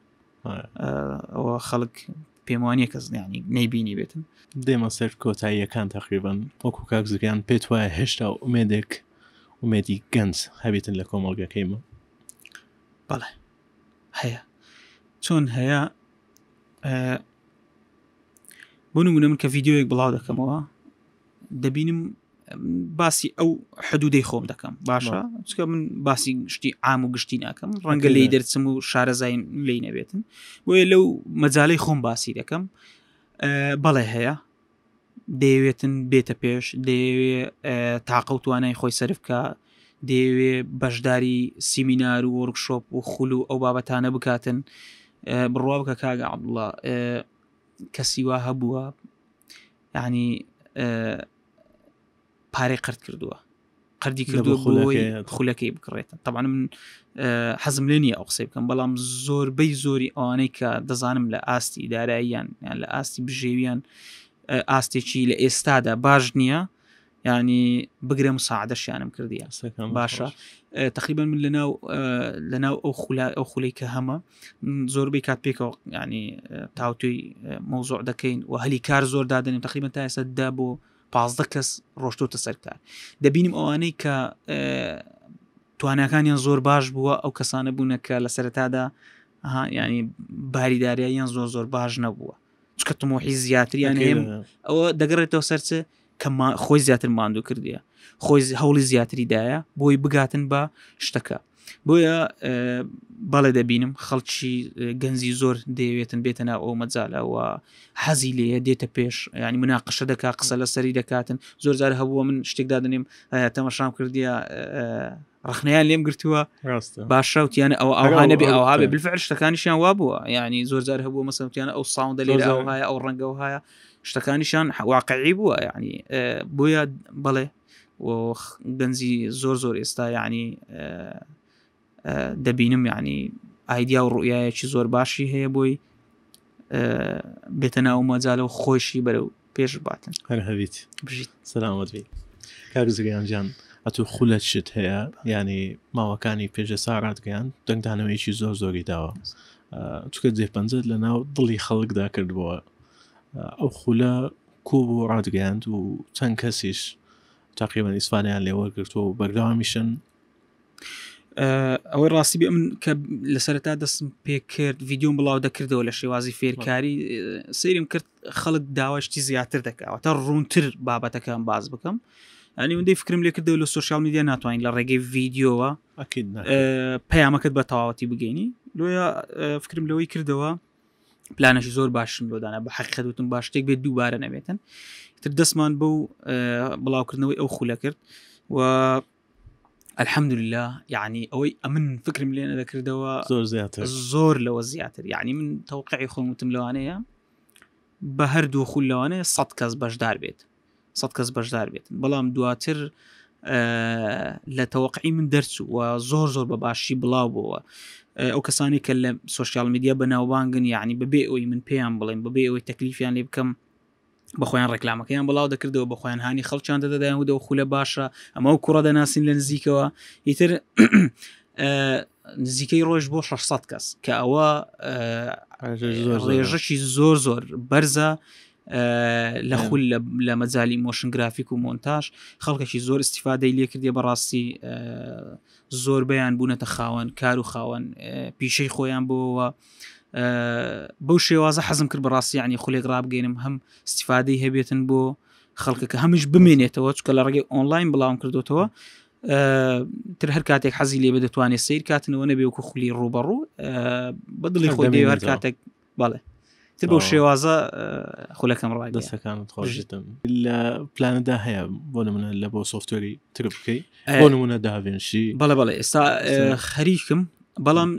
ئەوە خەڵک پێموانی کەسنیانی نەیبینی بێتم دێمە سەر کۆتاییەکان تقریبان وەکو کاک زگیان پێت وایە هێشتا ئومێدێک ومێدی گەنج هەبێتن لە کۆمەڵگەکەیمە بەڵێ هەیە چۆن هەیە بۆنمونە من کە یددیوەک بڵاو دەکەمەوە دەبینم باسی ئەو حدودەی خۆم دەکەم باشە چکە من باسی گشتی ئام و گشتی ناکەم ڕەنگە لی دەرچم و شارەزای لی نەبێتن بۆیە لەو مەجاالەی خۆم باسی دەکەم بەڵێ هەیە دەیەوێتن بێتە پێش دەیەوێت تاقە و توانای خۆی سرفکە دەیەوێ بەشداری سیمینار و وەرگشۆپ و خولو ئەو بابەتانە بکاتن بڕوا بکە کاگە عبدڵە کەسیوا هەبووە ینی پارەی قرد کردووە قردی کردو خولەکەی بکڕێتە طبعا من حەزم لێ نیە ئەو قسەی بکەم بەڵام زۆربەی زۆری ئەوانەی کە دەزانم لە ئاستی داراییان یان لە ئاستی بژێویان ئاستێکی لە ئێستادا باش نییە ینی بگرێ مساعدە شیانم کردی باشە تقریبا من لەناو لەناو ئەو خولا ئەو خولەی کە هەمە زۆربەی کات پێکەوە ینی تاوتوی مۆزۆع دەکەین و هەلی کار زۆر دادنیم تقریبا تا ئێستا دا بۆ پازدە کەس ڕۆشتۆتە سەرکار دەبینیم ئەوانەی کە توانەکانیان زۆر باش بووە ئەو کەسانە بوونەکە لە سەرتادا ینی باریدارییان زۆر زۆر باش نەبووە چکە تمۆحی زیاتریان هێم ئەوە دەگەڕێتەوە سەرچە کە خۆی زیاتر ماندوو کردیە خۆی هەوڵی زیاتریدایە بۆی بگاتن بە شتەکە بۆیە بەڵێ دەبینم خەڵکی گەنجی زۆر دەیەوێتن بێتەنا ئەو مەجاالەوە حەزی لێە دێتە پێش ینی مناقشە دەکا قسە لە سەری دەکاتن زۆر زار هەبووە من شتێکدا دەنیم تەمەشام کردیە ڕخنیان لێم گرتووە باششاوتیانە ئەو ئەوانە بێ ئەو هاابێ بفعل شتەکانیشیان وا بووە ینی زۆر زار هەبوو مەسەوتیانە ئەو ساوندە لێ هاە ئەو ڕەنگە و هاە شتەکانیشان حواقعی بووە یعنی بۆیە بڵێ گەنجی زۆر زۆر ئێستا یعنی دەبینم یعنی ئایدیا و ڕویایەکی زۆر باشی هەیە بۆی بێتە ناو مەجاالە و خۆشی بەرە و پێش باتن هەر هەویت بژیت سەلامەتبی کارزگەیانجان ئەتو خولە شت هەیە ینی ماوەکانی پێشە ساڕاتگەیان دەنگدانەوەیکی زۆر زۆری داوە چکە جێ پەنجت لە ناو دڵی خەڵکدا کردبووە ئەو خولە کوب و ڕادگەیاند و چەند کەسیش تاقیبان ئیسپانیان لێوەرگرتووە و بەرداوامیشن ئەوەی ڕاستی بێ من کە لەسەرتا دەستم پێ کرد ویددیوم بڵاو دەکردەوە لە شێوازی فێرکاری سریم کرد خەڵک داواشتی زیاتر دەکەوە تا ڕوونتر بابەتەکەم باز بکەم ئەنی من دەی فکرم لێ کردەوە لە سوسیال میدیا ناتوانین لە ڕێگەی ویددیوەوە پەیامەکەت بە تەواوەتی بگەینی لۆە فکرم لەوەی کردەوە پلانەشی زۆر باشم بۆدانە بە حقیقەت وتم با شتێک بێت دووبارە نەبێتن تر دەستمان بەو بڵاوکردنەوەی ئەو خولە کرد و الحمدلله یعنی ئەوەی ئەمن فکرم لێ نەدەکردەوە زۆر زیاتر زۆر لەوە زیاتر یعنی من تەوقعی خۆمتم لەوانەیە بە هەردوو خول لەوانەیە سە کەس بەشدار بێت سە کەس بەشدار بێت بەڵام دواتر لە تەوقعی من دەرچوو و زۆر زۆر بە باشی بڵاو بووە ئەو کەسانی کە لە سوسیال میدیا بەناوبانگن یعنی بەبێ ئەوی من پێیان بڵێن بەبێ ئەوی تەکلیفیان لێ بکەم بەخۆیان ڕێکلامەکەیان بڵاو دەکردەوە بە خۆیان هاانی خەڵچان دەدەدایان و دە خولە باشە ئەمە و کوڕە دەناسین لە نزیکەوە ئیتر نزیکەی ڕۆژ بۆ 600 کەس کە ئەوە ڕێژەشی زۆر زۆر بەرزە لە خول لە مەجای مۆشنگرافیک و مۆنتاژ خەڵکەکی زۆر استیفادەی لێ کردی بەڕاستی زۆر بەیان بوونەتە خاوەن کار و خاوەن پیشەی خۆیان بۆەوە بەو شێوازە حەزم کرد بەڕاستی ینی خولێک ڕابگەێنم هەم استیفادەی هەبێتن بۆ خەڵکەکە هەمیش بمێنێتەوە چکە لە ڕێگەی ئۆنلاین بڵاوم کردوتەوە تر هەر کاتێک حەزی لێ بە دەتوانێت سیر کاتنەوە نەبێ وکو خولی ڕوبەڕوو بەدڵی خۆی هەر کاتێک بەڵێ تر بە شێوازە خولەکەم ڕای دەستەکانت خۆشتم لە پلانەدا هەیە بۆ نمونە لە بۆ سوفتێری تر بکەیت بۆ نمونە داوێنشی بەڵە بەڵێ ئێستا خەریکم بەڵام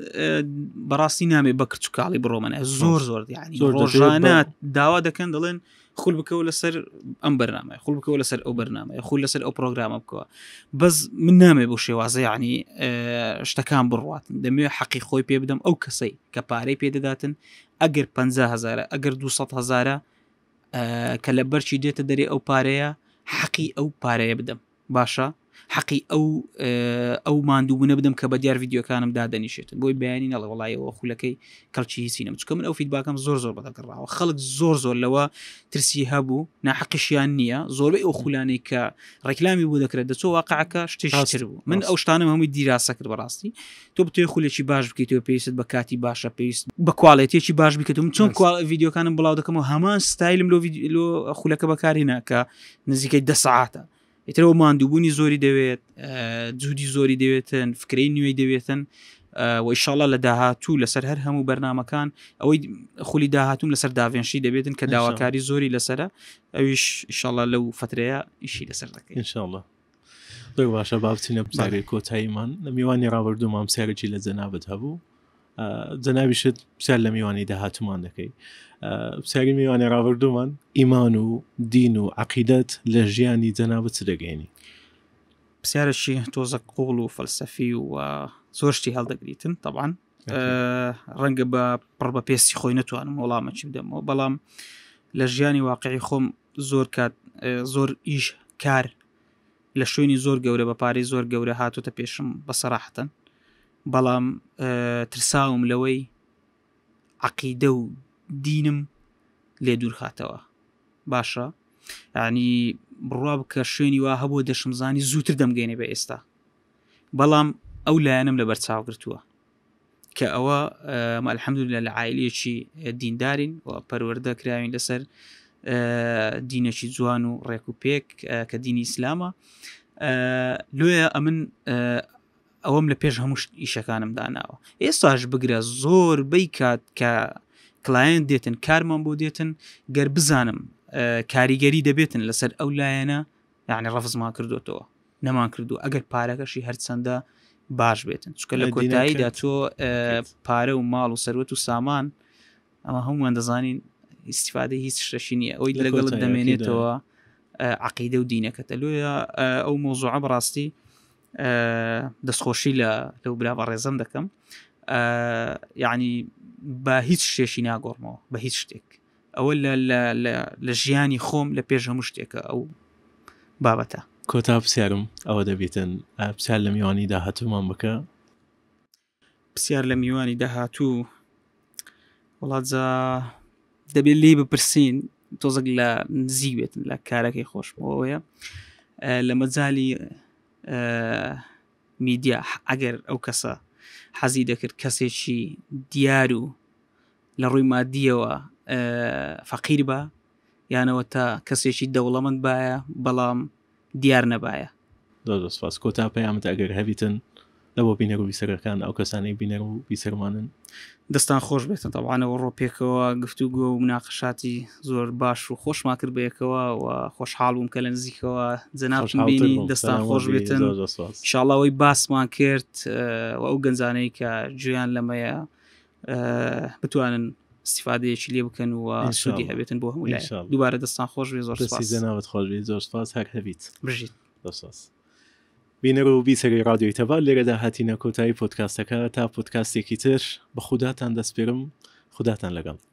بەڕاستی نامێ بە کچکاڵی بڕۆمەە زۆر زۆر ڕۆژانات داوا دەکەن دەڵێن خول بکو لسر ام برنامه خول بکو لسر او برنامه خول لسر او پروگرام بکو بس من نامه بو شێوازە عنی يعني، آه، شتەکان بڕاتن دەمێ حەقی خۆی پێ بدەم ئەو کەسەی کە پارەی پێدەداتن ئەگەر 500هزارە ئەگەر 200هزارە آه، کە لە بەرچی دێتە دەری ئەو پارەیە حەقی ئەو پارەیە بدەم باشە حەقی ئەو ئەو مادووبوونە بدەم کە بە دیار یددیوەکانم دادەنیشێتن بۆی بەیانی نەڵە وڵایەوە خولەکەی کەلچی هیچینم چکە من ئەو فیدباکەم زۆر زۆر بەدەگەڕاوە خەڵک زۆر زۆر لەوە ترسی هەبوو ناحقیشیان نییە زۆربەی ئەو خولانەی کە ڕێکلامی بوو دەکرێت دەچۆ واقعکە شتێشتر بوو من ئەو شتانم هەمووی دیراسە کرد بەڕاستی تۆ بتێ خولێکی باش بکەیت تۆ پێویست بە کاتی باشە پێویست بە کوالڵێتێکی باش بکەم چۆن یددیوکانم بڵاو دەکەم و هەمان ستایلم لۆ خولەکە بەکاری ناکە نزیکەی دە ساعتە ئیتر ئەو مادووبوونی زۆری دەوێت جوودی زۆری دەوێتن فکری نوێی دەوێتن وەیشاڵە لە داهاتوو لەسەر هەر هەموو بەرنمەکان ئەوەی خولی داهاتوم لەسەر داوێنشی دەبێتن کە داواکاری زۆری لەسرە ئەویش ئیشاڵە لەو فترەیە ئیشی لەسەر دەکەین انشاءله دۆی باشە بابچینە بزاری کۆتاییمان لە میوانی ڕابردوو مامسیارێکی لە جەنابەت هەبوو جەناویشت پرسیار لە میوانی داهاتومان دەکەی پرسیاری میوانی ڕاوردومان ئیمان و دین و عقیدت لە ژیانی جەناوت دەگەێنی پرسیارشی تۆزە قوڵ و فەلسەفی و زۆرشتی هەڵدەگریتن طبعاان ڕەنگە بە پڕ بە پێستی خۆی نتوانم وەڵامەچی بدەمەوە بەڵام لە ژیانی واقعی خۆم زۆر کات زۆر ئیش کار لە شوێنی زۆر گەورە بە پارەی زۆر گەورە هاتوتە پێشم بەسەراحتن بەڵام ترساوم لەوەی عقیدە و دینم لێ دوور خاتەوە باشە ینی بڕوا بکە شوێنی وا هەبوو دەشمزانی زووتر دەمگەینێ بە ئێستا بەڵام ئەو لایەنم لە بەرچاوگرتووە کە ئەوە مەلحەمدو لە لە عیلەکی دیندارین و پەروەەردە کراوین لەسەر دینەکی جوان و ڕێک و پێک کە دینی ئیسلامە لێە ئەمن ئەوەم لە پێش هەموو ئیشەکانم داناوە ئێستاش بگرە زۆر بەی کات کە کلاەن دێتن کارمان بۆ دێتن گەر بزانم کاریگەری دەبێتن لەسەر ئەو لایەنە یعنی ڕفزما کردوتەوە نەمان کردو ئەگەر پارەکەشی هەرچەندە باش بێتن چکە لە کۆتاییدا تۆ پارە و ماڵ و سەروەت و سامان ئەمە هەمووان دەزانین ئیسیفاده هیچ شەشی نیە ئەوی لەگەڵت دەمێنێتەوە عقیدە و دینەکەتە لوە ئەو مۆزوع بڕاستی دەستخۆشی لە لەو براوە ڕێزم دەکەم یعنی بە هیچ شتێشی ناگۆڕمەوە بە هیچ شتێک ئەوە لە ژیانی خۆم لە پێش هەموو شتێکە ئەو بابەتە کۆتا پرسیارم ئەوە دەبێتن پرسیار لە میوانی داهاتوومان بکە پرسیار لە میوانی داهاتوو وڵات دەبێت لێ بپرسین تۆزەک لە نزیک بێتن لە کارەکەی خۆشمەوەیە لە مەجای میدیا ئەگەر ئەو کەسە حەزی دەکرد کەسێکی دیار و لە ڕووی مادیەوە فەقیر بە یانەوە تا کەسێکی دەوڵەمەند باە بەڵام دیار نەبایە دۆ سپاس کۆتا پەیامت ئەگەر هەویتن لەەوە بینەر و بیسەرەکان ئەو کەسانی بینەر و بیسەرمانن دەستان خۆش بێتە تاوانەوە ڕۆپێکەوە گفتوگۆ و مناقشاتی زۆر باش و خۆشما کرد بەیەکەوە و خۆشحاڵ بووم کە لە نزیکەوە جەنابینی دەستان خۆش بێتن شڵەوەی باسمان کرد ئەو گەنجانەی کە گویان لەمەیە بتوانن استیفادەیەکی لێ بکەن و سودی هەبێتن بۆ هەمولای دووبارە دەستان خۆش زۆر زەناوت خۆش زۆر سپاس هەر هەبیت بژیت دەساس بین رو بی سری رادیو ایتوال لیره در حتی تا پودکستی که تر به خودتان دست بیرم خودتان لگم